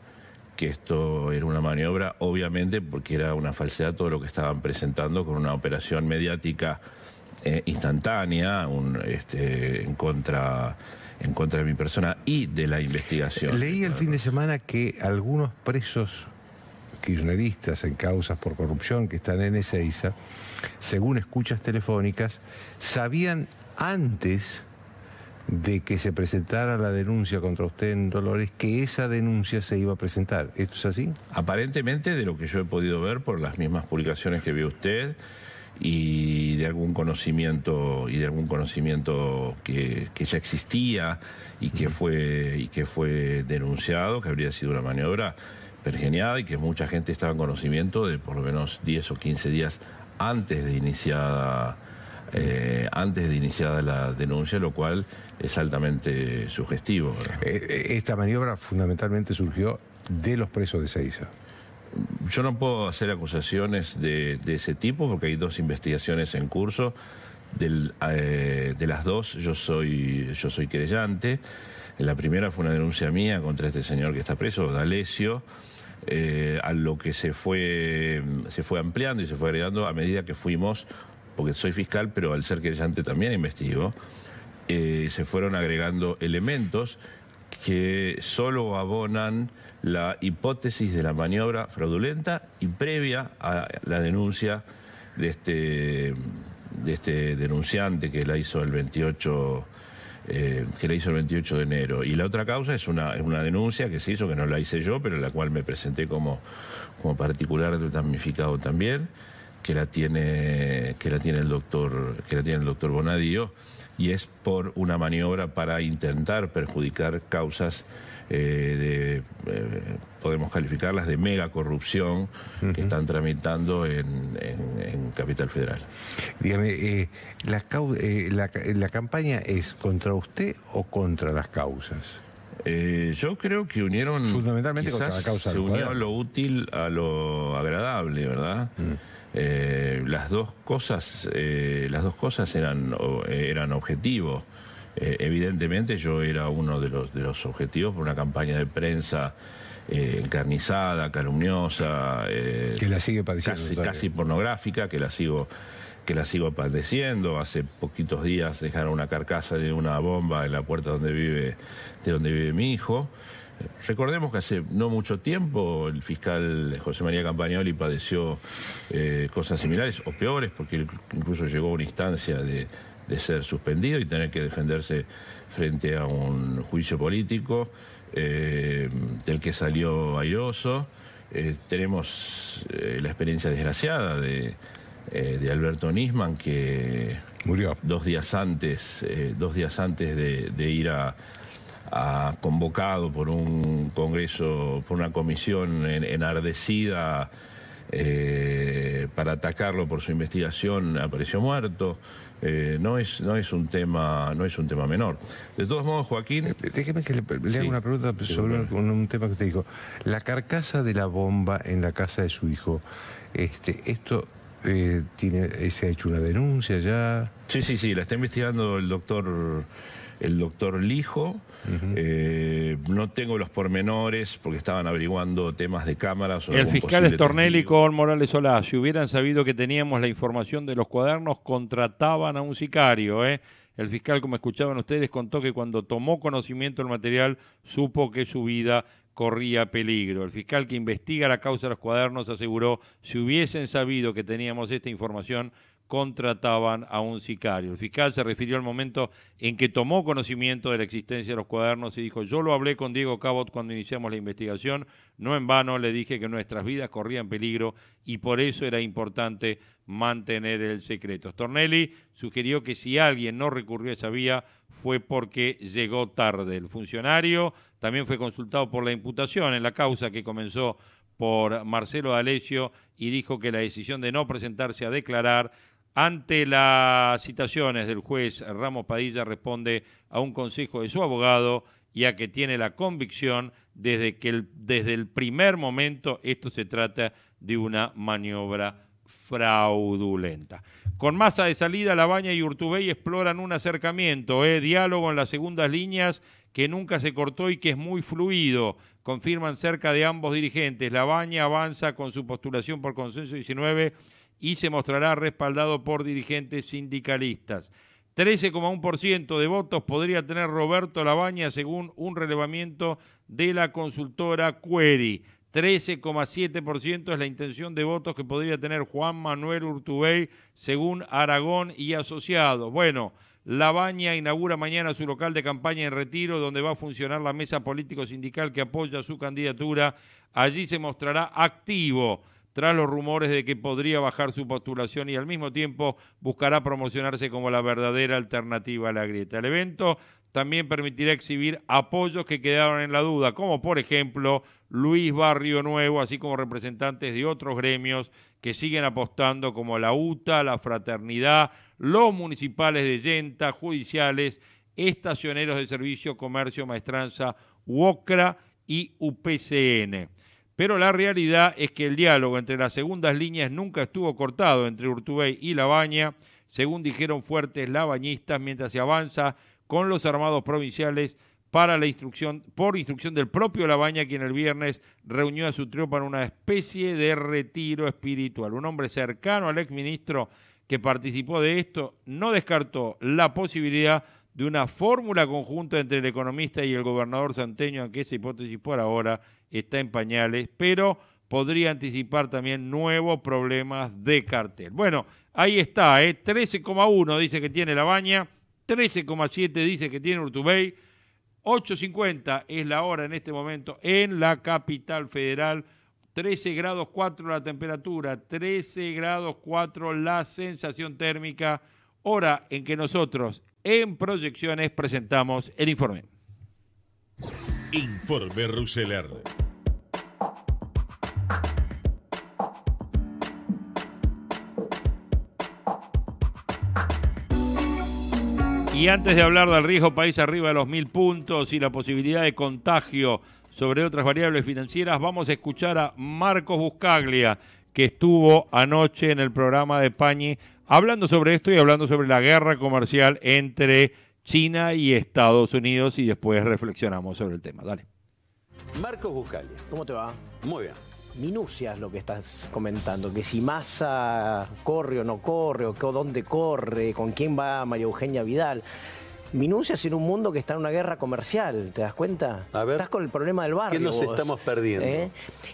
que esto era una maniobra, obviamente porque era una falsedad todo lo que estaban presentando con una operación mediática eh, instantánea un, este, en contra en contra de mi persona y de la investigación. Leí el fin de semana que algunos presos kirchneristas en causas por corrupción que están en Ezeiza, según escuchas telefónicas, sabían antes de que se presentara la denuncia contra usted en Dolores, que esa denuncia se iba a presentar. ¿Esto es así? Aparentemente, de lo que yo he podido ver por las mismas publicaciones que vio usted y de algún conocimiento y de algún conocimiento que, ya existía y que fue y que fue denunciado, que habría sido una maniobra pergeniada y que mucha gente estaba en conocimiento de por lo menos 10 o 15 días antes de iniciada eh, antes de iniciada la denuncia, lo cual es altamente sugestivo. Eh, eh, esta maniobra fundamentalmente surgió de los presos de Seiza. Yo no puedo hacer acusaciones de, ese tipo porque hay dos investigaciones en curso. de las dos, yo soy, yo soy La primera fue una denuncia mía contra este señor que está preso, D'Alessio, a lo que se fue, se fue ampliando y se fue agregando a medida que fuimos porque soy fiscal, pero al ser querellante también investigo, eh, se fueron agregando elementos que solo abonan la hipótesis de la maniobra fraudulenta y previa a la denuncia de este, este denunciante que la hizo el 28 eh, que hizo el 28 de enero. Y la otra causa es una, denuncia que se hizo, que no la hice yo, pero la cual me presenté como, particular de damnificado también, que la tiene, que la tiene el doctor, que la tiene el doctor Bonadío, y es por una maniobra para intentar perjudicar causas eh, de, eh, podemos calificarlas de mega corrupción que están tramitando en, Capital Federal. Dígame, eh, la, la, campaña es contra usted o contra las causas? yo creo que unieron. Fundamentalmente contra causa. Se unió a lo útil a lo agradable ¿verdad? Eh, las dos cosas, eh, las dos cosas eran, eh, eran objetivos. evidentemente yo era uno de los, de los objetivos por una campaña de prensa encarnizada, calumniosa, que la casi, pornográfica, que la sigo que la sigo padeciendo. Hace poquitos días dejaron una carcasa de una bomba en la puerta donde vive, de donde vive mi hijo. Recordemos que hace no mucho tiempo el fiscal José María Campagnoli padeció eh, cosas similares o peores, porque incluso llegó a una instancia de, ser suspendido y tener que defenderse frente a un juicio político eh, del que salió airoso. Eh, tenemos la experiencia desgraciada de, Alberto Nisman que murió dos días antes, dos días antes de ir a ha convocado por un Congreso, por una comisión enardecida eh, para atacarlo por su investigación, apareció muerto. Eh, no, es, no, es un tema, no es un tema menor. De todos modos, Joaquín... Eh, déjeme que le, haga una pregunta sobre un, tema que usted dijo. La carcasa de la bomba en la casa de su hijo, este, esto... tiene, ¿Se ha hecho una denuncia ya? Sí, sí, sí, la está investigando el doctor, el doctor Lijo. Eh, no tengo los pormenores porque estaban averiguando temas de cámaras. el fiscal y con Morales Solá, si hubieran sabido que teníamos la información de los cuadernos, contrataban a un sicario. ¿eh? El fiscal, como escuchaban ustedes, contó que cuando tomó conocimiento del material, supo que su vida corría peligro. El fiscal que investiga la causa de los cuadernos aseguró, si hubiesen sabido que teníamos esta información, contrataban a un sicario. El fiscal se refirió al momento en que tomó conocimiento de la existencia de los cuadernos y dijo, yo lo hablé con Diego Cabot cuando iniciamos la investigación, no en vano le dije que nuestras vidas corrían peligro y por eso era importante mantener el secreto. Stornelli sugirió que si alguien no recurrió a esa vía fue porque llegó tarde. El funcionario también fue consultado por la imputación en la causa que comenzó por Marcelo D'Alessio y dijo que la decisión de no presentarse a declarar ante las citaciones del juez Ramos Padilla responde a un consejo de su abogado y a que tiene la convicción desde que el, desde el primer momento esto se trata de una maniobra fraudulenta. Con masa de salida, Labaña y Urtubey exploran un acercamiento, eh, diálogo en las segundas líneas que nunca se cortó y que es muy fluido. Confirman cerca de ambos dirigentes. Labaña avanza con su postulación por consenso 19 y se mostrará respaldado por dirigentes sindicalistas. 13,1% de votos podría tener Roberto Labaña según un relevamiento de la consultora Query. 13,7% es la intención de votos que podría tener Juan Manuel Urtubey según Aragón y Asociados. Bueno, Labaña inaugura mañana su local de campaña en Retiro, donde va a funcionar la mesa político-sindical que apoya su candidatura. Allí se mostrará activo tras los rumores de que podría bajar su postulación y al mismo tiempo buscará promocionarse como la verdadera alternativa a la grieta. El evento también permitirá exhibir apoyos que quedaron en la duda, como por ejemplo Luis Barrio Nuevo, así como representantes de otros gremios que siguen apostando como la UTA, la Fraternidad, los municipales de Yenta, judiciales, estacioneros de servicio, comercio, maestranza, UOCRA y UPCN. Pero la realidad es que el diálogo entre las segundas líneas nunca estuvo cortado entre Urtubey y Labaña, según dijeron fuertes labañistas, mientras se avanza con los armados provinciales para la instrucción, por instrucción del propio Labaña, quien el viernes reunió a su tropa en una especie de retiro espiritual. Un hombre cercano al exministro que participó de esto no descartó la posibilidad de una fórmula conjunta entre el economista y el gobernador santeño, aunque esa hipótesis por ahora está en pañales, pero podría anticipar también nuevos problemas de cartel. Bueno, ahí está, ¿eh? 13,1 dice que tiene La Baña, 13,7 dice que tiene Urtubey, 8.50 es la hora en este momento en la capital federal, 13 grados 4 la temperatura, 13 grados 4 la sensación térmica, hora en que nosotros en proyecciones presentamos el informe. Informe Ruseler Y antes de hablar del riesgo país arriba de los mil puntos y la posibilidad de contagio sobre otras variables financieras, vamos a escuchar a Marcos Buscaglia, que estuvo anoche en el programa de Pañi hablando sobre esto y hablando sobre la guerra comercial entre China y Estados Unidos y después reflexionamos sobre el tema. Dale. Marcos Buscaglia, ¿cómo te va? Muy bien minucias lo que estás comentando, que si Massa corre o no corre, o dónde corre, con quién va María Eugenia Vidal. Minucias en un mundo que está en una guerra comercial, ¿te das cuenta? Estás con el problema del barrio. ¿Qué nos estamos perdiendo? ¿eh?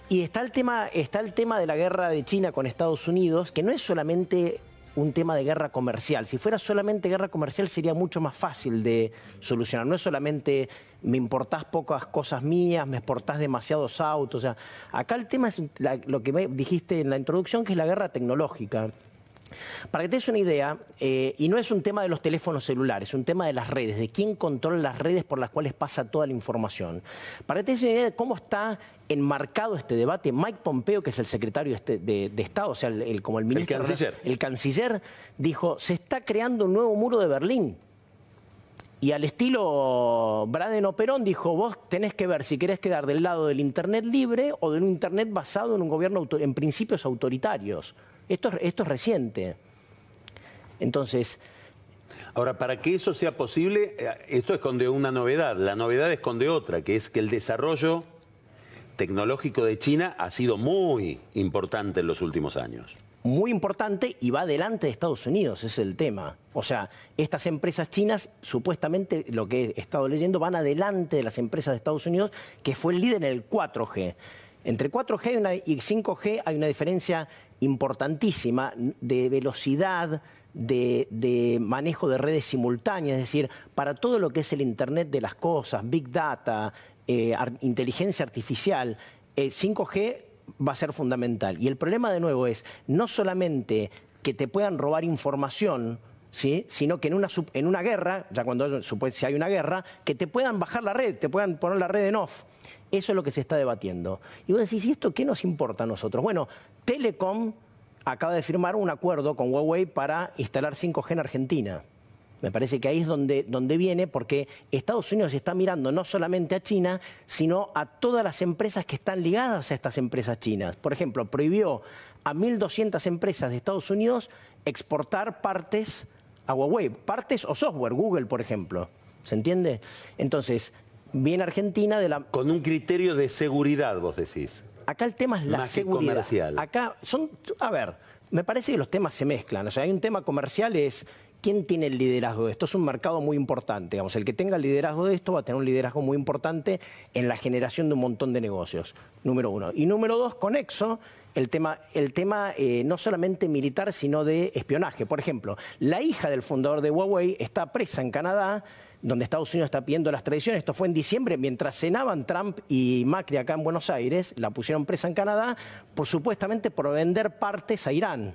Y está el, tema, está el tema de la guerra de China con Estados Unidos, que no es solamente un tema de guerra comercial. Si fuera solamente guerra comercial sería mucho más fácil de solucionar. No es solamente me importás pocas cosas mías, me exportás demasiados autos. sea, acá el tema es lo que me dijiste en la introducción, que es la guerra tecnológica. Para que te des una idea, eh, y no es un tema de los teléfonos celulares, es un tema de las redes, de quién controla las redes por las cuales pasa toda la información. Para que te des una idea de cómo está enmarcado este debate, Mike Pompeo, que es el secretario de, este, Estado, o sea, el, como el ministro... El canciller. El canciller dijo, se está creando un nuevo muro de Berlín. Y al estilo Braden Operón dijo, vos tenés que ver si querés quedar del lado del Internet libre o de un Internet basado en un gobierno en principios autoritarios. Esto, es reciente. Entonces... Ahora, para que eso sea posible, eh, esto esconde una novedad. La novedad esconde otra, que es que el desarrollo tecnológico de China ha sido muy importante en los últimos años. Muy importante y va adelante de Estados Unidos, es el tema. O sea, estas empresas chinas, supuestamente, lo que he estado leyendo, van adelante de las empresas de Estados Unidos, que fue el líder en el 4G. Entre 4G y 5G hay una diferencia importantísima de velocidad, de, manejo de redes simultáneas, es decir, para todo lo que es el Internet de las cosas, Big Data, eh, inteligencia artificial, 5G va a ser fundamental. Y el problema de nuevo es no solamente que te puedan robar información, ¿Sí? sino que en una, en una guerra, ya cuando si hay una guerra, que te puedan bajar la red, te puedan poner la red en off. Eso es lo que se está debatiendo. Y vos decís, ¿y esto qué nos importa a nosotros? Bueno, Telecom acaba de firmar un acuerdo con Huawei para instalar 5G en Argentina. Me parece que ahí es donde, donde, viene, porque Estados Unidos está mirando no solamente a China, sino a todas las empresas que están ligadas a estas empresas chinas. Por ejemplo, prohibió a 1.200 empresas de Estados Unidos exportar partes a Huawei, partes o software, Google, por ejemplo. ¿Se entiende? Entonces, viene Argentina de la... Con un criterio de seguridad, vos decís. Acá el tema es la Más seguridad. Comercial. Acá son, a ver, me parece que los temas se mezclan. O sea, hay un tema comercial es ¿Quién tiene el liderazgo de esto? Es un mercado muy importante. Digamos, el que tenga el liderazgo de esto va a tener un liderazgo muy importante en la generación de un montón de negocios, número uno. Y número dos, conexo, el tema, el tema eh, no solamente militar, sino de espionaje. Por ejemplo, la hija del fundador de Huawei está presa en Canadá donde Estados Unidos está pidiendo las tradiciones. Esto fue en diciembre, mientras cenaban Trump y Macri acá en Buenos Aires, la pusieron presa en Canadá, por supuestamente por vender partes a Irán.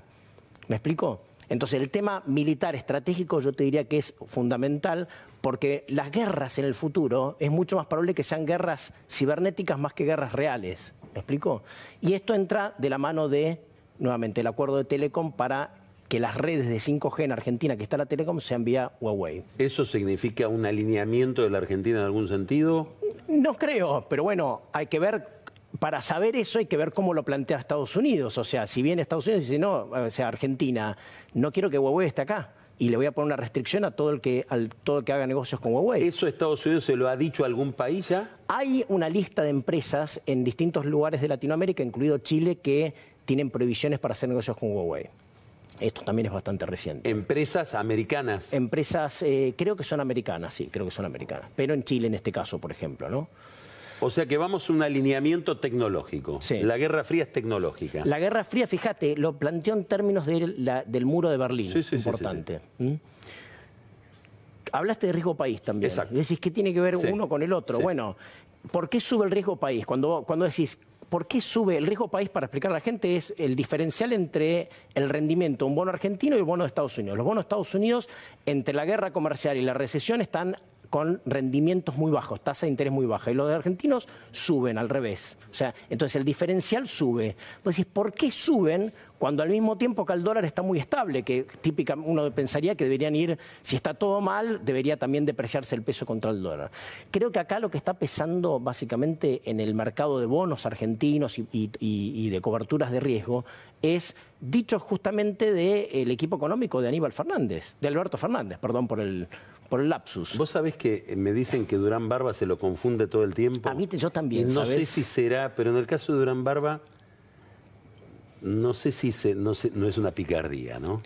¿Me explico? Entonces el tema militar estratégico yo te diría que es fundamental porque las guerras en el futuro es mucho más probable que sean guerras cibernéticas más que guerras reales. ¿Me explico? Y esto entra de la mano de, nuevamente, el acuerdo de Telecom para que las redes de 5G en Argentina que está la Telecom sean vía Huawei. ¿Eso significa un alineamiento de la Argentina en algún sentido? No creo, pero bueno, hay que ver para saber eso hay que ver cómo lo plantea Estados Unidos. O sea, si bien Estados Unidos dice, no, eh, o sea, Argentina, no quiero que Huawei esté acá. Y le voy a poner una restricción a todo el que, todo el que haga negocios con Huawei. ¿Eso Estados Unidos se lo ha dicho a algún país ya? Hay una lista de empresas en distintos lugares de Latinoamérica, incluido Chile, que tienen prohibiciones para hacer negocios con Huawei. Esto también es bastante reciente. ¿Empresas americanas? Empresas, eh, creo que son americanas, sí, creo que son americanas. Pero en Chile en este caso, por ejemplo, ¿no? O sea que vamos a un alineamiento tecnológico. Sí. La Guerra Fría es tecnológica. La Guerra Fría, fíjate, lo planteó en términos de del muro de Berlín. Sí, sí, importante. ¿Mm? Hablaste de riesgo país también. Exacto. Decís, ¿qué tiene que ver uno con el otro? Bueno, ¿por qué sube el riesgo país? Cuando, cuando decís, ¿Por qué sube el riesgo país? Para explicar a la gente, es el diferencial entre el rendimiento un bono argentino y el bono de Estados Unidos. Los bonos de Estados Unidos, entre la guerra comercial y la recesión, están con rendimientos muy bajos, tasa de interés muy baja. Y los argentinos suben al revés. O sea, entonces el diferencial sube. Entonces, ¿por qué suben cuando al mismo tiempo que el dólar está muy estable? Que típicamente uno pensaría que deberían ir, si está todo mal, debería también depreciarse el peso contra el dólar. Creo que acá lo que está pesando básicamente en el mercado de bonos argentinos y, de coberturas de riesgo es dicho justamente del equipo económico de Aníbal Fernández, de Alberto Fernández, perdón por el por el lapsus. Vos sabés que eh, me dicen que Durán Barba se lo confunde todo el tiempo. A mí yo también. No sé si será, pero en el caso de Durán Barba, no sé si se, no, sé, no es una picardía, ¿no?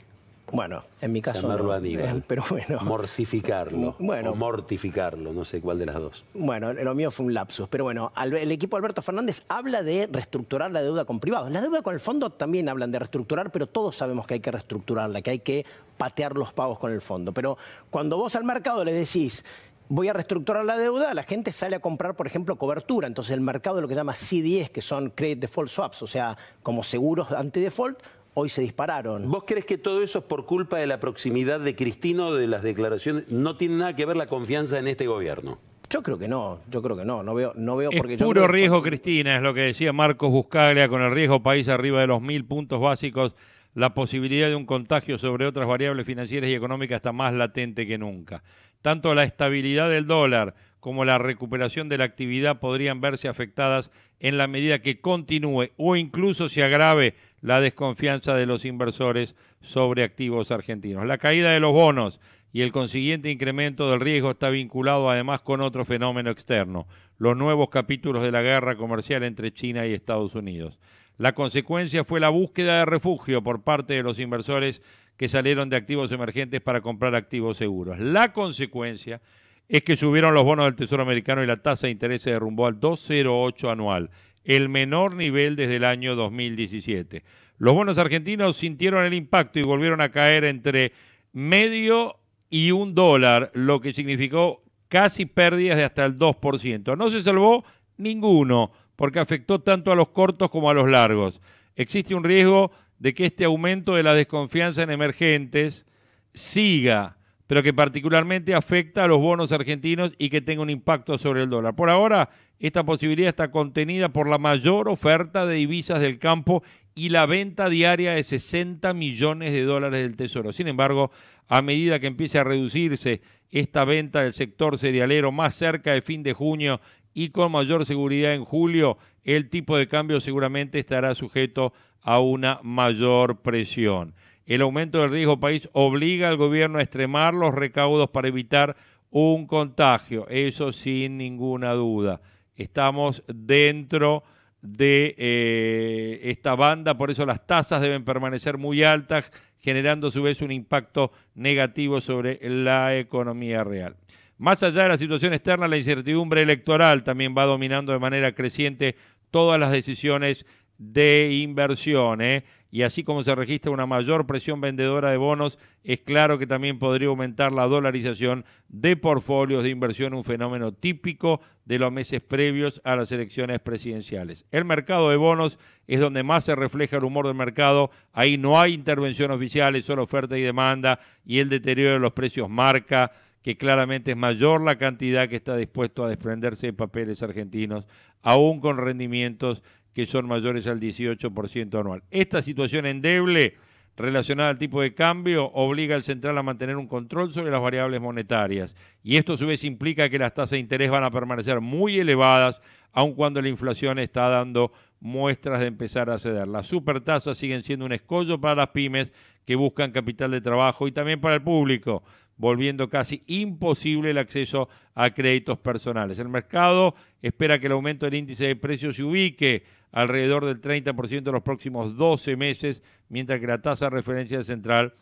Bueno, en mi caso. Llamarlo a nivel. Pero bueno. Morsificarlo. Bueno. O mortificarlo, no sé cuál de las dos. Bueno, lo mío fue un lapsus. Pero bueno, el equipo Alberto Fernández habla de reestructurar la deuda con privados. La deuda con el fondo también hablan de reestructurar, pero todos sabemos que hay que reestructurarla, que hay que patear los pagos con el fondo. Pero cuando vos al mercado le decís voy a reestructurar la deuda, la gente sale a comprar, por ejemplo, cobertura. Entonces el mercado de lo que llama CDS, que son Credit Default Swaps, o sea, como seguros ante default, hoy se dispararon. ¿Vos crees que todo eso es por culpa de la proximidad de Cristino, de las declaraciones? ¿No tiene nada que ver la confianza en este gobierno? Yo creo que no, yo creo que no, no veo, no veo es puro riesgo, Cristina, es lo que decía Marcos Buscaglia, con el riesgo país arriba de los mil puntos básicos, la posibilidad de un contagio sobre otras variables financieras y económicas está más latente que nunca. Tanto la estabilidad del dólar como la recuperación de la actividad podrían verse afectadas en la medida que continúe o incluso se agrave la desconfianza de los inversores sobre activos argentinos. La caída de los bonos y el consiguiente incremento del riesgo está vinculado además con otro fenómeno externo, los nuevos capítulos de la guerra comercial entre China y Estados Unidos. La consecuencia fue la búsqueda de refugio por parte de los inversores que salieron de activos emergentes para comprar activos seguros. La consecuencia es que subieron los bonos del Tesoro Americano y la tasa de interés se derrumbó al 2,08 anual el menor nivel desde el año 2017. Los bonos argentinos sintieron el impacto y volvieron a caer entre medio y un dólar, lo que significó casi pérdidas de hasta el 2%. No se salvó ninguno, porque afectó tanto a los cortos como a los largos. Existe un riesgo de que este aumento de la desconfianza en emergentes siga pero que particularmente afecta a los bonos argentinos y que tenga un impacto sobre el dólar. Por ahora, esta posibilidad está contenida por la mayor oferta de divisas del campo y la venta diaria de 60 millones de dólares del Tesoro. Sin embargo, a medida que empiece a reducirse esta venta del sector cerealero más cerca de fin de junio y con mayor seguridad en julio, el tipo de cambio seguramente estará sujeto a una mayor presión. El aumento del riesgo país obliga al gobierno a extremar los recaudos para evitar un contagio, eso sin ninguna duda. Estamos dentro de eh, esta banda, por eso las tasas deben permanecer muy altas, generando a su vez un impacto negativo sobre la economía real. Más allá de la situación externa, la incertidumbre electoral también va dominando de manera creciente todas las decisiones de inversión. ¿eh? y así como se registra una mayor presión vendedora de bonos, es claro que también podría aumentar la dolarización de portfolios de inversión, un fenómeno típico de los meses previos a las elecciones presidenciales. El mercado de bonos es donde más se refleja el humor del mercado, ahí no hay intervención oficial, es solo oferta y demanda y el deterioro de los precios marca que claramente es mayor la cantidad que está dispuesto a desprenderse de papeles argentinos, aún con rendimientos que son mayores al 18% anual. Esta situación endeble relacionada al tipo de cambio obliga al central a mantener un control sobre las variables monetarias y esto a su vez implica que las tasas de interés van a permanecer muy elevadas aun cuando la inflación está dando muestras de empezar a ceder. Las supertasas siguen siendo un escollo para las pymes que buscan capital de trabajo y también para el público, volviendo casi imposible el acceso a créditos personales. El mercado espera que el aumento del índice de precios se ubique alrededor del 30% en los próximos 12 meses, mientras que la tasa de referencia central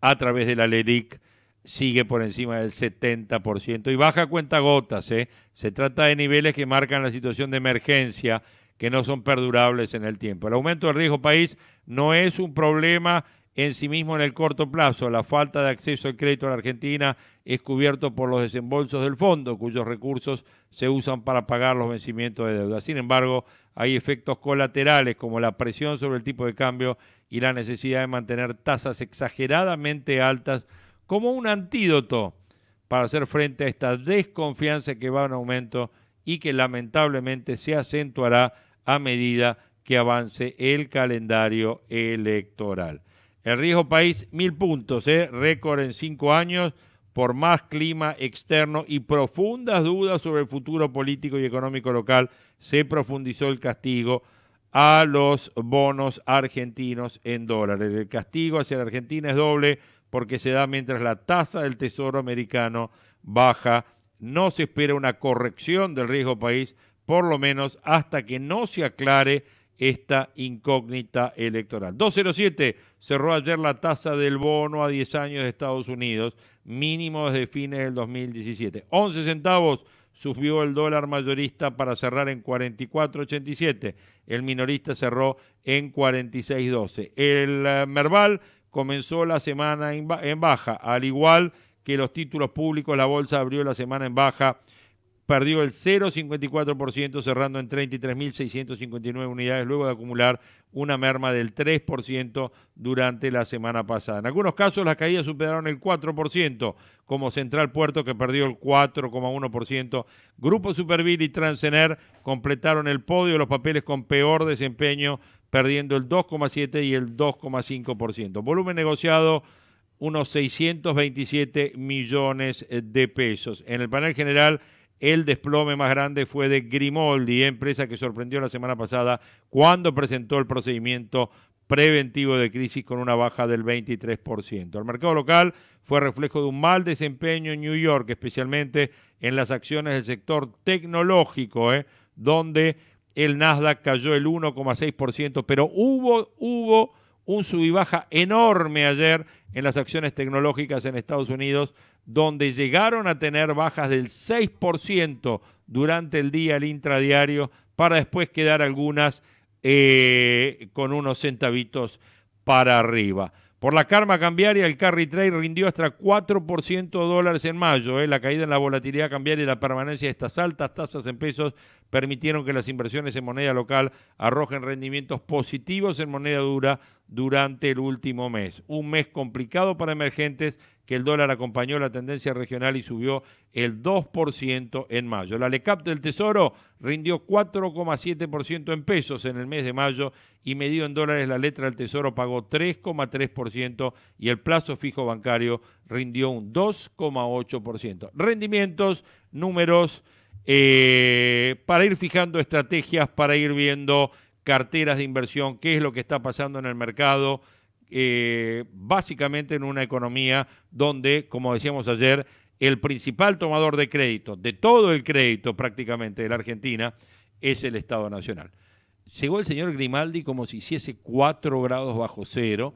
a través de la LELIC sigue por encima del 70% y baja cuenta gotas. ¿eh? Se trata de niveles que marcan la situación de emergencia que no son perdurables en el tiempo. El aumento del riesgo país no es un problema en sí mismo en el corto plazo. La falta de acceso al crédito en la Argentina es cubierto por los desembolsos del fondo, cuyos recursos se usan para pagar los vencimientos de deuda. Sin embargo, hay efectos colaterales como la presión sobre el tipo de cambio y la necesidad de mantener tasas exageradamente altas como un antídoto para hacer frente a esta desconfianza que va en aumento y que lamentablemente se acentuará a medida que avance el calendario electoral. El riesgo país, mil puntos, ¿eh? récord en cinco años por más clima externo y profundas dudas sobre el futuro político y económico local, se profundizó el castigo a los bonos argentinos en dólares. El castigo hacia la Argentina es doble porque se da mientras la tasa del Tesoro americano baja. No se espera una corrección del riesgo país, por lo menos hasta que no se aclare esta incógnita electoral. 207 cerró ayer la tasa del bono a 10 años de Estados Unidos, mínimo desde fines del 2017. 11 centavos subió el dólar mayorista para cerrar en 44.87. El minorista cerró en 46.12. El eh, Merval comenzó la semana en baja, al igual que los títulos públicos, la bolsa abrió la semana en baja perdió el 0,54%, cerrando en 33.659 unidades, luego de acumular una merma del 3% durante la semana pasada. En algunos casos las caídas superaron el 4%, como Central Puerto que perdió el 4,1%. Grupo Supervil y Transener completaron el podio, los papeles con peor desempeño, perdiendo el 2,7 y el 2,5%. Volumen negociado unos 627 millones de pesos. En el panel general el desplome más grande fue de Grimaldi, empresa que sorprendió la semana pasada cuando presentó el procedimiento preventivo de crisis con una baja del 23%. El mercado local fue reflejo de un mal desempeño en New York, especialmente en las acciones del sector tecnológico, ¿eh? donde el Nasdaq cayó el 1,6%, pero hubo, hubo un subibaja enorme ayer en las acciones tecnológicas en Estados Unidos, donde llegaron a tener bajas del 6% durante el día, el intradiario, para después quedar algunas eh, con unos centavitos para arriba. Por la karma cambiaria, el carry trade rindió hasta 4% dólares en mayo. Eh. La caída en la volatilidad cambiaria y la permanencia de estas altas tasas en pesos permitieron que las inversiones en moneda local arrojen rendimientos positivos en moneda dura durante el último mes. Un mes complicado para emergentes que el dólar acompañó la tendencia regional y subió el 2% en mayo. La LECAP del Tesoro rindió 4,7% en pesos en el mes de mayo y medido en dólares la letra del Tesoro pagó 3,3% y el plazo fijo bancario rindió un 2,8%. Rendimientos, números, eh, para ir fijando estrategias, para ir viendo carteras de inversión, qué es lo que está pasando en el mercado, eh, básicamente en una economía donde, como decíamos ayer, el principal tomador de crédito, de todo el crédito prácticamente de la Argentina, es el Estado Nacional. Llegó el señor Grimaldi como si hiciese cuatro grados bajo cero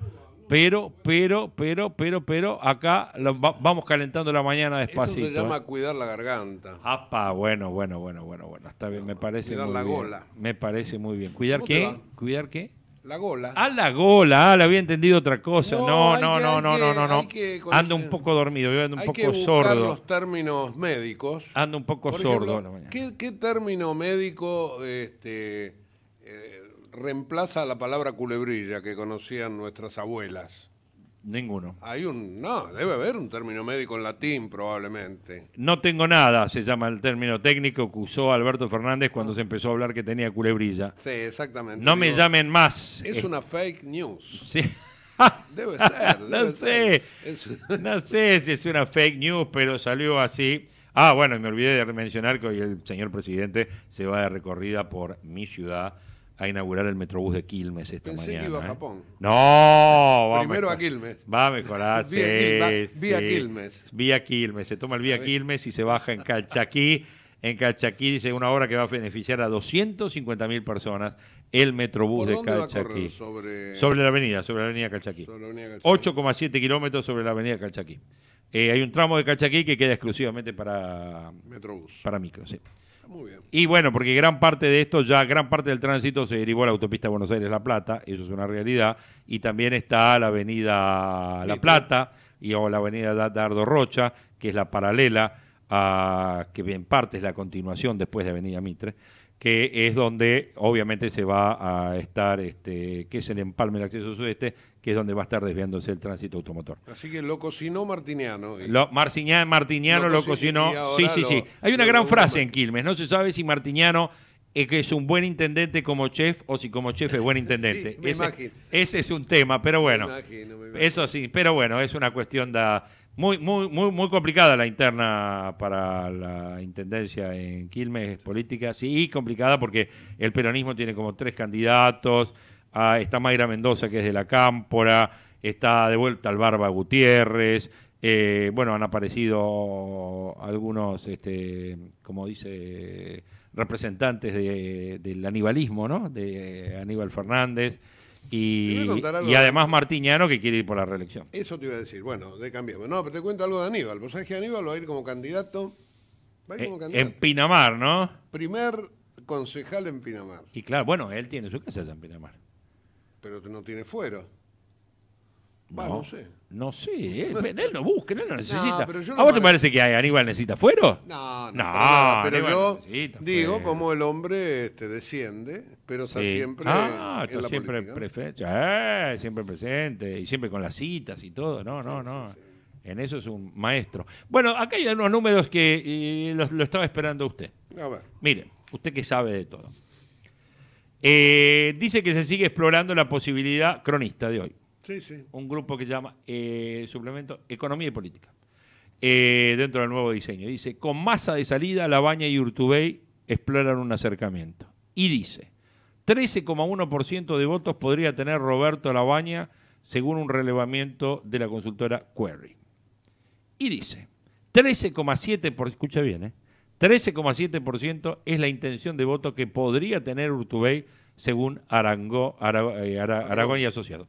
pero, pero, pero, pero, pero, acá vamos calentando la mañana despacito. Eso se llama ¿eh? cuidar la garganta. Apa, bueno, bueno, bueno, bueno, bueno. Está bien, me parece cuidar la gola. Me parece muy bien. ¿Cuidar qué? ¿Cuidar qué? La gola. Ah, la gola, ah, le había entendido otra cosa. No, no, no, no, no, no, no. Ando un poco dormido, yo ando un hay poco que sordo. los términos médicos. Ando un poco sordo. ¿qué, ¿qué, término médico este, reemplaza la palabra culebrilla que conocían nuestras abuelas? Ninguno. Hay un. No, debe haber un término médico en latín, probablemente. No tengo nada, se llama el término técnico que usó Alberto Fernández cuando se empezó a hablar que tenía culebrilla. Sí, exactamente. No me llamen más. Es una fake news. debe no sé. Ser. no sé si es una fake news, pero salió así. Ah, bueno, me olvidé de mencionar que hoy el señor presidente se va de recorrida por mi ciudad a inaugurar el Metrobús de Quilmes esta mañana. a ¿eh? Japón. No, primero a, Quilmes. Va a mejorar. vía, sí, vía Quilmes. Vía Quilmes. Se toma el vía Quilmes y se baja en Calchaquí. En Calchaquí dice una hora que va a beneficiar a 250.000 personas el Metrobús de Calchaquí. sobre... la avenida, sobre la avenida Calchaquí. 8,7 kilómetros sobre la avenida Calchaquí. Eh, hay un tramo de Calchaquí que queda exclusivamente para Metrobús. Para micro, sí. Y bueno, porque gran parte de esto, ya gran parte del tránsito se derivó a la autopista Buenos Aires-La Plata, eso es una realidad, y también está la avenida La Plata y la avenida Dardo Rocha, que es la paralela a, que en parte es la continuación después de Avenida Mitre, que es donde obviamente se va a estar, este, que es el empalme del acceso sudeste, que es donde va a estar desviándose el tránsito automotor. Así que lo cocinó Martiniano. Lo, Martiniano lo, cocinó. Sí, sí, sí. Hay una gran frase en Quilmes. No se sabe si Martiniano eh, es un buen intendente como chef o si como chef es buen intendente. ese, ese, es un tema, pero bueno. Eso sí, pero bueno, es una cuestión muy, muy, muy, muy complicada la interna para la intendencia en Quilmes, política, sí, complicada porque el peronismo tiene como tres candidatos. Ah, está Mayra Mendoza, que es de la Cámpora, está de vuelta al Barba Gutiérrez, eh, bueno, han aparecido algunos, este, como dice, representantes del anibalismo, ¿no? De Aníbal Fernández. Y, además de... Martiñano que quiere ir por la reelección. Eso te iba a decir, bueno, de cambio. No, pero te cuento algo de Aníbal. ¿Vos sabés que Aníbal va a ir como candidato? Eh, candidato. En Pinamar, ¿no? Primer concejal en Pinamar. Y claro, bueno, él tiene su casa en Pinamar. Pero no tiene fuero. Va, no. sé. No sé, él, lo no busca, él no necesita. ¿A vos te parece que Aníbal necesita fuero? No, no, pero, yo digo como el hombre este, desciende, pero está siempre Ah, siempre presente siempre presente y siempre con las citas y todo. No, no, no. En eso es un maestro. Bueno, acá hay unos números que eh, lo, estaba esperando usted. A ver, Mire, usted que sabe de todo. Eh, dice que se sigue explorando la posibilidad, cronista de hoy, sí, sí. un grupo que llama eh, Suplemento Economía y Política, eh, dentro del nuevo diseño. Dice, con masa de salida, Labaña y Urtubey exploran un acercamiento. Y dice, 13,1% de votos podría tener Roberto Labaña según un relevamiento de la consultora Query. Y dice, 13,7%, escucha bien, ¿eh? 13,7% es la intención de voto que podría tener Urtubey según Arangó, eh, Aragón y Asociados.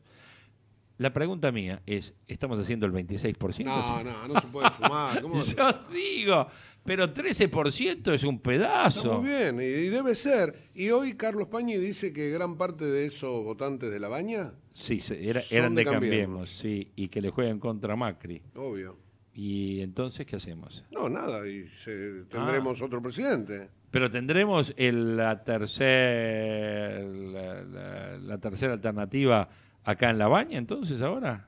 La pregunta mía es, ¿estamos haciendo el 26%? No, no, no se puede sumar. Yo digo, pero 13% es un pedazo. muy bien, y, debe ser. Y hoy Carlos Pañi dice que gran parte de esos votantes de la baña... Sí, eran de, de Cambiemos, sí, y que le juegan contra Macri. Obvio. ¿Y entonces qué hacemos? No, nada, y tendremos ah. otro presidente. Pero tendremos la, tercer, la, tercera alternativa acá en La Baña, entonces ahora.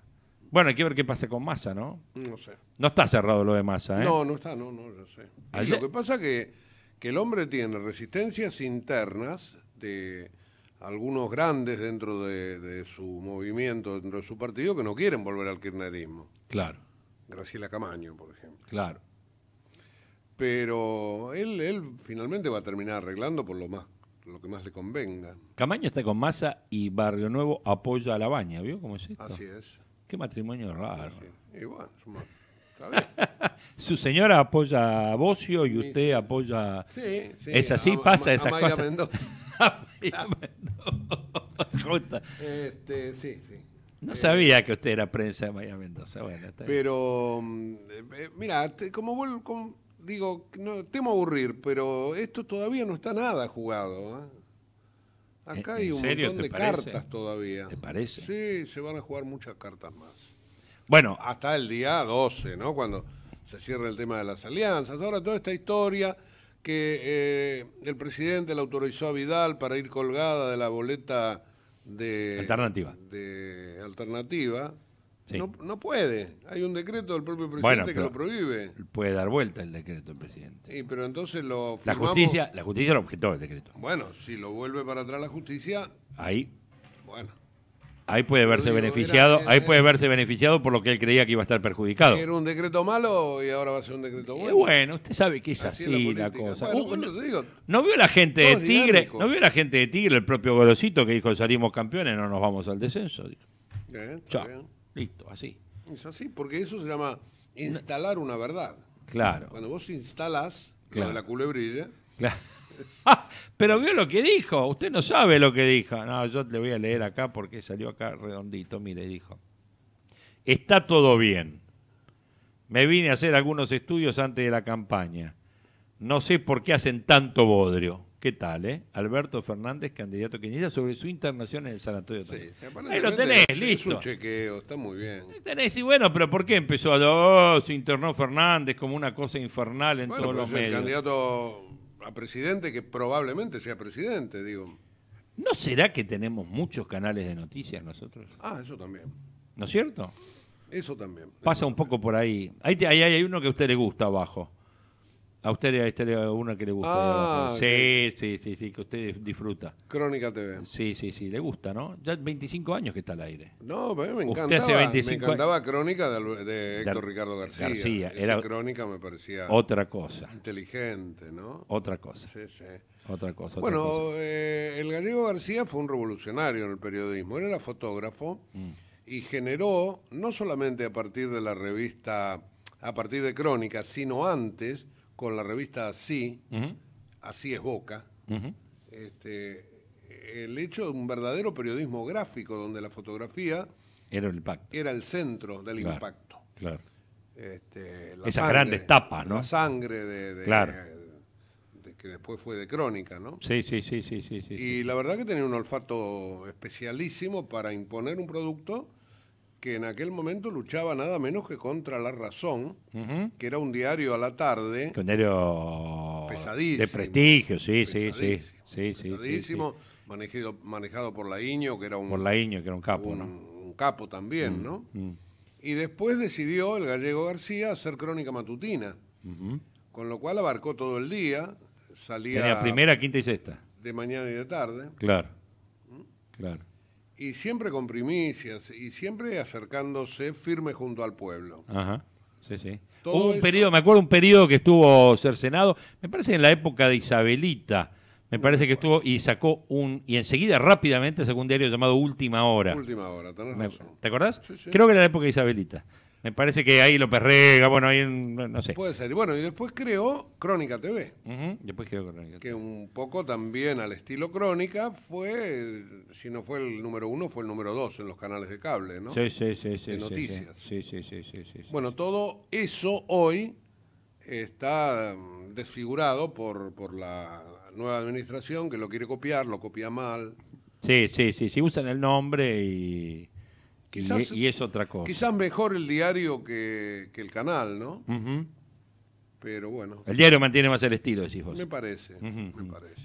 Bueno, hay que ver qué pasa con Massa, ¿no? No sé. No está cerrado lo de Massa, ¿eh? No, no está, no, no, ya sé. Lo que pasa que, que el hombre tiene resistencias internas de algunos grandes dentro de, de su movimiento, dentro de su partido, que no quieren volver al kirchnerismo. Claro. Graciela Camaño, por ejemplo. Claro. Pero él, finalmente va a terminar arreglando por lo más lo que más le convenga. Camaño está con Masa y Barrio Nuevo apoya a La Baña, ¿vio cómo es esto? Así es. Qué matrimonio raro. Sí. ¿eh? Y bueno, Su señora apoya a Bocio y usted apoya. Sí, sí. Es así, pasa esas cosas. Mendoza. Mendoza. Este, sí, sí. No eh, sabía que usted era prensa de Maya Mendoza. pero, mm, eh, mira, como, digo, no, temo aburrir, pero esto todavía no está nada jugado. ¿eh? Acá hay un montón de cartas todavía. ¿Te parece? Sí, se van a jugar muchas cartas más. Bueno. Hasta el día 12, ¿no? Cuando se cierra el tema de las alianzas. Ahora toda esta historia que el presidente la autorizó a Vidal para ir colgada de la boleta de alternativa. De alternativa no, no, puede. Hay un decreto del propio presidente que lo prohíbe. Puede dar vuelta el decreto del presidente. pero entonces lo La justicia, la justicia lo objetó el decreto. Bueno, si lo vuelve para atrás la justicia. Ahí. Bueno. Ahí puede verse beneficiado, ahí puede eh. verse beneficiado por lo que él creía que iba a estar perjudicado. Era un decreto malo y ahora va a ser un decreto bueno. bueno, usted sabe que es así, la, cosa. no, digo, vio la gente de Tigre, no vio la gente de Tigre, el propio Golosito que dijo salimos campeones, no nos vamos al descenso. Listo, así. Es así, porque eso se llama instalar una verdad. Claro. Cuando vos instalas claro. la culebrilla. Claro. Ah, pero vio lo que dijo, usted no sabe lo que dijo. No, yo le voy a leer acá porque salió acá redondito, mire, dijo. Está todo bien. Me vine a hacer algunos estudios antes de la campaña. No sé por qué hacen tanto bodrio. ¿Qué tal, eh? Alberto Fernández, candidato inicia sobre su internación en el sanatorio. Sí, Ahí lo tenés, listo. chequeo, está muy bien. Tenés, y bueno, pero ¿por qué empezó a... Oh, se internó Fernández como una cosa infernal en todos los medios. El candidato presidente que probablemente sea presidente, digo. ¿No será que tenemos muchos canales de noticias nosotros? Ah, eso también. ¿No es cierto? Eso también. Pasa un poco por ahí. Ahí, ahí hay uno que a usted le gusta abajo. A usted, a usted una que le gusta. Ah, sí, sí, sí, que usted disfruta. Crónica TV. Sí, sí, sí, le gusta, ¿no? Ya 25 años que está al aire. No, me encantaba. Usted hace me encantaba Crónica de, Héctor Ricardo García. García. Esa era Crónica me parecía... Otra cosa. Inteligente, ¿no? Otra cosa. Sí, sí. Otra cosa. bueno, eh, el gallego García fue un revolucionario en el periodismo. Él era fotógrafo mm. y generó, no solamente a partir de la revista, a partir de Crónica, sino antes con la revista Así, Así es Boca, este, el hecho de un verdadero periodismo gráfico donde la fotografía era el, Era el centro del impacto. Claro. Este, Esas grandes tapas, ¿no? La sangre de, que después fue de crónica, ¿no? Sí, sí, sí, sí, sí. Y la verdad que tenía un olfato especialísimo para imponer un producto que en aquel momento luchaba nada menos que contra La Razón, que era un diario a la tarde. Un diario pesadísimo, de prestigio, sí, sí, sí. pesadísimo, Manejado, manejado por la que era un... Por que era un capo, un, capo también, mm, ¿no? Mm. Y después decidió el gallego García hacer crónica matutina, con lo cual abarcó todo el día, salía... Tenía primera, quinta y sexta. De mañana y de tarde. Claro, ¿Mm? claro. Y siempre con primicias, y siempre acercándose firme junto al pueblo. Ajá, sí, sí. Hubo un me acuerdo un periodo que estuvo cercenado, me parece en la época de Isabelita, me parece que estuvo y sacó un. Y enseguida, rápidamente, sacó un diario llamado Última Hora. Última Hora, ¿Te acordás? Creo que era la época de Isabelita. Me parece que ahí lo perrega, bueno, ahí no sé. Puede ser. bueno, y después creó Crónica TV. Después creó Crónica Que un poco también al estilo Crónica fue, si no fue el número uno, fue el número dos en los canales de cable, ¿no? Sí, sí, sí. sí de noticias. Sí. Sí, sí, sí, Bueno, todo eso hoy está mm, desfigurado por, por la nueva administración que lo quiere copiar, lo copia mal. Sí, sí, sí. Si usan el nombre y Quizás, y, es otra cosa. Quizás mejor el diario que, el canal, ¿no? Pero bueno. El diario mantiene más el estilo, decís vos. Me parece,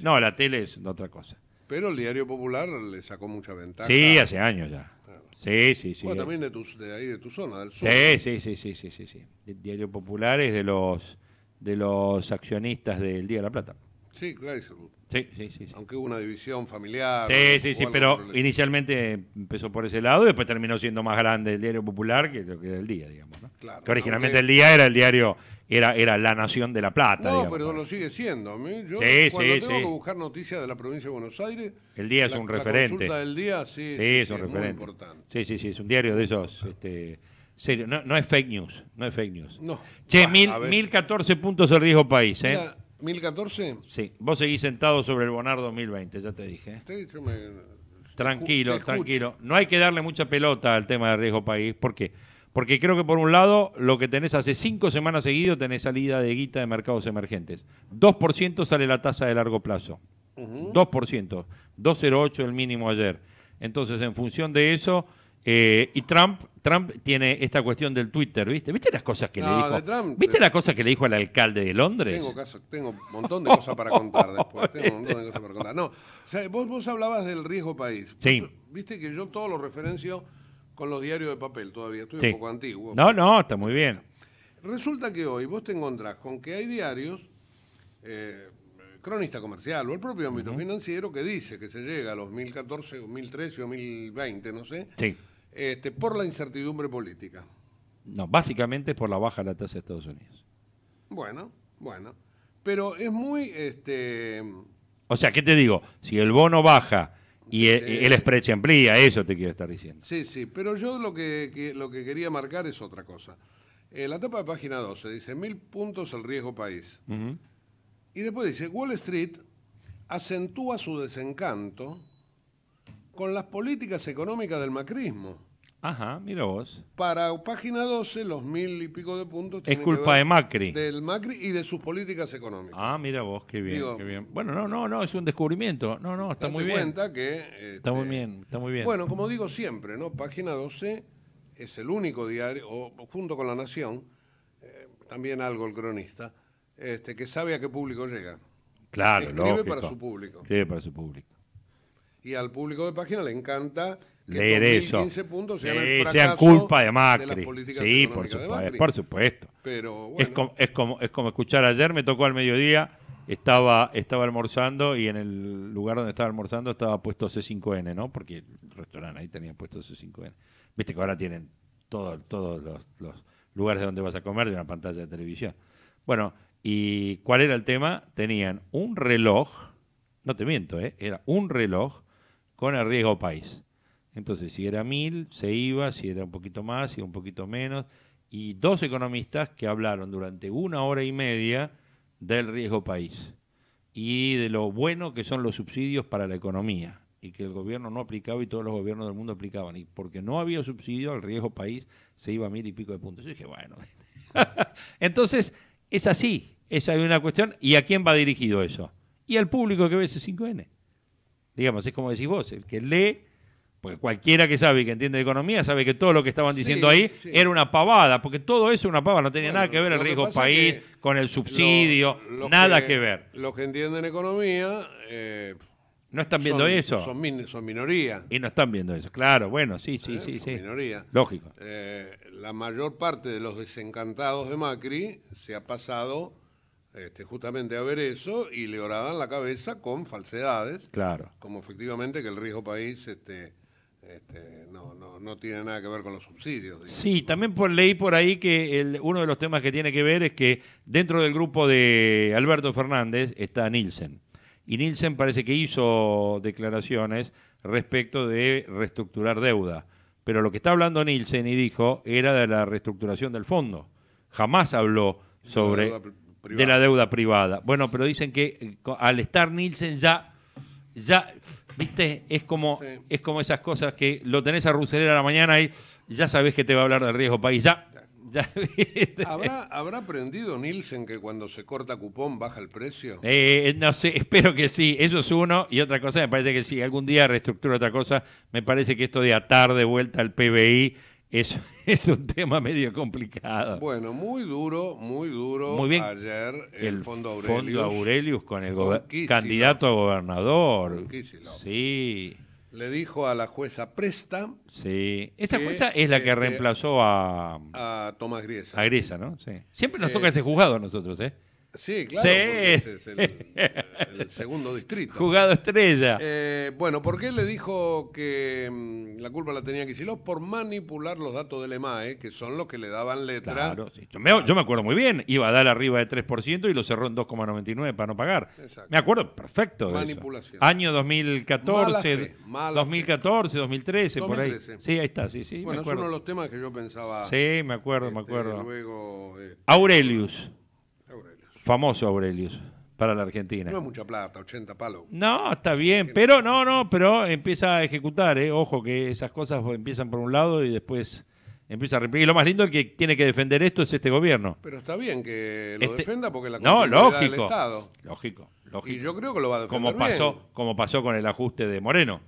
No, la tele es otra cosa. Pero el diario popular le sacó mucha ventaja. Sí, hace años ya. Sí, sí, sí. Bueno, también de, tu, de ahí, de tu zona, del sur. Sí, sí, sí, sí, sí, El diario popular es de los, de los accionistas del Día de la Plata. Sí, claro Sí, sí, sí, Aunque hubo una división familiar. Sí, sí, sí, pero inicialmente empezó por ese lado y después terminó siendo más grande el diario popular que lo que era el día, digamos. ¿no? Claro, que originalmente el día era el diario, era, era La Nación de La Plata. No, pero lo sigue siendo. A ¿eh? mí, yo sí, cuando tengo que buscar noticias de la provincia de Buenos Aires. El día es un referente. La del día, sí, es, un referente. importante. Sí, sí, sí, es un diario de esos. Este, serio, no, no es fake news, no es fake news. No. Che, mil, 1014 puntos el riesgo país, ¿eh? ¿1014? Sí, vos seguís sentado sobre el Bonar 2020, ya te dije. Tranquilo, tranquilo. No hay que darle mucha pelota al tema de riesgo país. ¿Por qué? Porque creo que por un lado, lo que tenés hace cinco semanas seguido, tenés salida de guita de mercados emergentes. 2% sale la tasa de largo plazo. 2%. 2,08 el mínimo ayer. Entonces, en función de eso, eh, y Trump, Trump tiene esta cuestión del Twitter, ¿viste? ¿Viste las cosas que le dijo? ¿Viste las que le dijo al alcalde de Londres? Tengo, tengo un montón de cosas para contar después. No, vos, vos hablabas del riesgo país. Sí. Viste que yo todo lo referencio con los diarios de papel todavía. Estoy un poco antiguo. No, no, está muy bien. Resulta que hoy vos te encontrás con que hay diarios, eh, cronista comercial o el propio ámbito financiero, que dice que se llega a los 1014, 1013 o 1020, no sé. Sí este, por la incertidumbre política. No, básicamente es por la baja de la tasa de Estados Unidos. Bueno, bueno. Pero es muy... Este, o sea, ¿qué te digo? Si el bono baja y el, eh, spread amplía, eso te quiero estar diciendo. Sí, sí, pero yo lo que, lo que quería marcar es otra cosa. Eh, la tapa de página 12 dice mil puntos el riesgo país. Y después dice, Wall Street acentúa su desencanto con las políticas económicas del macrismo. Ajá, mira vos. Para página 12, los mil y pico de puntos. Es culpa de Macri. Del Macri y de sus políticas económicas. Ah, mira vos, qué bien, qué bien. Bueno, no, no, no, es un descubrimiento. No, no, está muy bien. cuenta que. está muy este, bien, está muy bien. Bueno, como digo siempre, ¿no? Página 12 es el único diario, o, junto con La Nación, eh, también algo el cronista, este, que sabe a qué público llega. Claro, Escribe para su público. Escribe para su público y al público de página le encanta leer eso. Puntos sean, sean, culpa de Macri. sí, por, por supuesto. Pero es, como, es, como, escuchar ayer, me tocó al mediodía, estaba, estaba almorzando y en el lugar donde estaba almorzando estaba puesto C5N, ¿no? Porque el restaurante ahí tenía puesto C5N. Viste que ahora tienen todos los, los lugares donde vas a comer de una pantalla de televisión. Bueno, ¿y cuál era el tema? Tenían un reloj, no te miento, ¿eh? era un reloj con el riesgo país. Entonces, si era mil, se iba, si era un poquito más, si un poquito menos, y dos economistas que hablaron durante una hora y media del riesgo país y de lo bueno que son los subsidios para la economía y que el gobierno no aplicaba y todos los gobiernos del mundo aplicaban. Y porque no había subsidio, al riesgo país se iba a mil y pico de puntos. Yo dije, bueno. Entonces, es así. Esa es una cuestión. ¿Y a quién va dirigido eso? Y al público que ve ese 5N. Digamos, es como decís vos, el que lee, porque cualquiera que sabe y que entiende economía sabe que todo lo que estaban diciendo ahí era una pavada, porque todo eso es una pavada, no tenía nada que ver el riesgo país, con el subsidio, nada que, ver. Los que entienden economía... Eh, no están viendo eso. Son, son, minoría. Y no están viendo eso, claro, bueno, sí, sí, eh, sí. sí. minoría. Lógico. Eh, la mayor parte de los desencantados de Macri se ha pasado este, justamente a ver eso y le oraban la cabeza con falsedades. Claro. Como efectivamente que el riesgo país este, este no, no, no, tiene nada que ver con los subsidios. Sí, también por, leí por ahí que el, uno de los temas que tiene que ver es que dentro del grupo de Alberto Fernández está Nielsen. Y Nielsen parece que hizo declaraciones respecto de reestructurar deuda. Pero lo que está hablando Nielsen y dijo era de la reestructuración del fondo. Jamás habló sobre de la deuda privada. Bueno, pero dicen que eh, al estar Nielsen ya, ya, viste, es como, es como esas cosas que lo tenés a Ruselera a la mañana y ya sabés que te va a hablar de riesgo país. Ya, ya, ¿Habrá, ¿Habrá aprendido Nielsen que cuando se corta cupón baja el precio? Eh, eh, no sé, espero que sí. Eso es uno. Y otra cosa, me parece que sí. Algún día reestructura otra cosa. Me parece que esto de atar de vuelta al PBI es, es un tema medio complicado. Bueno, muy duro, muy duro. Muy bien. Ayer el, Fondo Aurelius. con el candidato a gobernador. Sí. Le dijo a la jueza Presta. Sí. Esta jueza es la que este reemplazó a. A Tomás Griesa. A Griesa, ¿no? Sí. Siempre nos eh, toca ese juzgado a nosotros, ¿eh? Sí, claro. el, segundo distrito. Jugado estrella. Eh, bueno, ¿por qué le dijo que mm, la culpa la tenía Kicillof? Por manipular los datos del EMAE, e, que son los que le daban letra. yo, me, acuerdo muy bien. Iba a dar arriba de 3% y lo cerró en 2,99 para no pagar. Me acuerdo perfecto Manipulación. Año 2014, 2014, 2013, por ahí. Sí, ahí está, sí, sí. Bueno, es uno de los temas que yo pensaba. Sí, me acuerdo, me este, acuerdo. Este, Aurelius famoso Aurelius para la Argentina. No es mucha plata, 80 palos. No, está bien, pero no, no, pero empieza a ejecutar, eh. ojo que esas cosas empiezan por un lado y después empieza a replicar. Y lo más lindo es que tiene que defender esto es este gobierno. Pero está bien que lo este defenda porque la no, lógico, del Estado. Lógico, lógico. Y yo creo que lo va a defender como pasó, Como pasó con el ajuste de Moreno.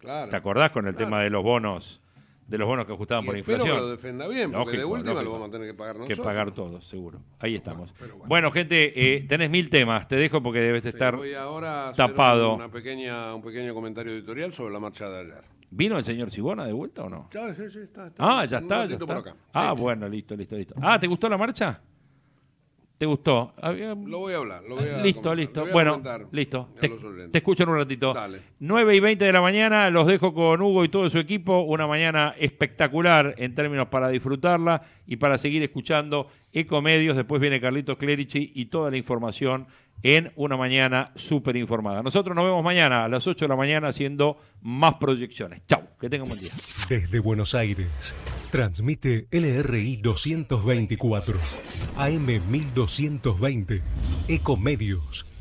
¿Te acordás con el tema de los bonos? de los bonos que ajustaban por inflación. que lo defenda bien, porque de última lo vamos a tener que pagar nosotros. Que pagar todos, seguro. Ahí estamos. Bueno, gente, eh, tenés mil temas. Te dejo porque debes estar voy ahora a tapado. Hacer una pequeña, un pequeño comentario editorial sobre la marcha de ayer. ¿Vino el señor Sibona de vuelta o no? Ya, ah, ya está. Ah, ah bueno, listo, listo, listo. Ah, ¿te gustó la marcha? ¿Te gustó? Ah, lo voy a hablar. Lo voy a listo, listo. bueno, listo. Te, escuchan escucho en un ratito. Dale. 9 y 20 de la mañana, los dejo con Hugo y todo su equipo. Una mañana espectacular en términos para disfrutarla y para seguir escuchando Ecomedios. Después viene Carlitos Clerici y toda la información en una mañana súper informada. Nosotros nos vemos mañana a las 8 de la mañana haciendo más proyecciones. Chau, que tengan buen día. Desde Buenos Aires, transmite LRI 224, AM 1220, Ecomedios.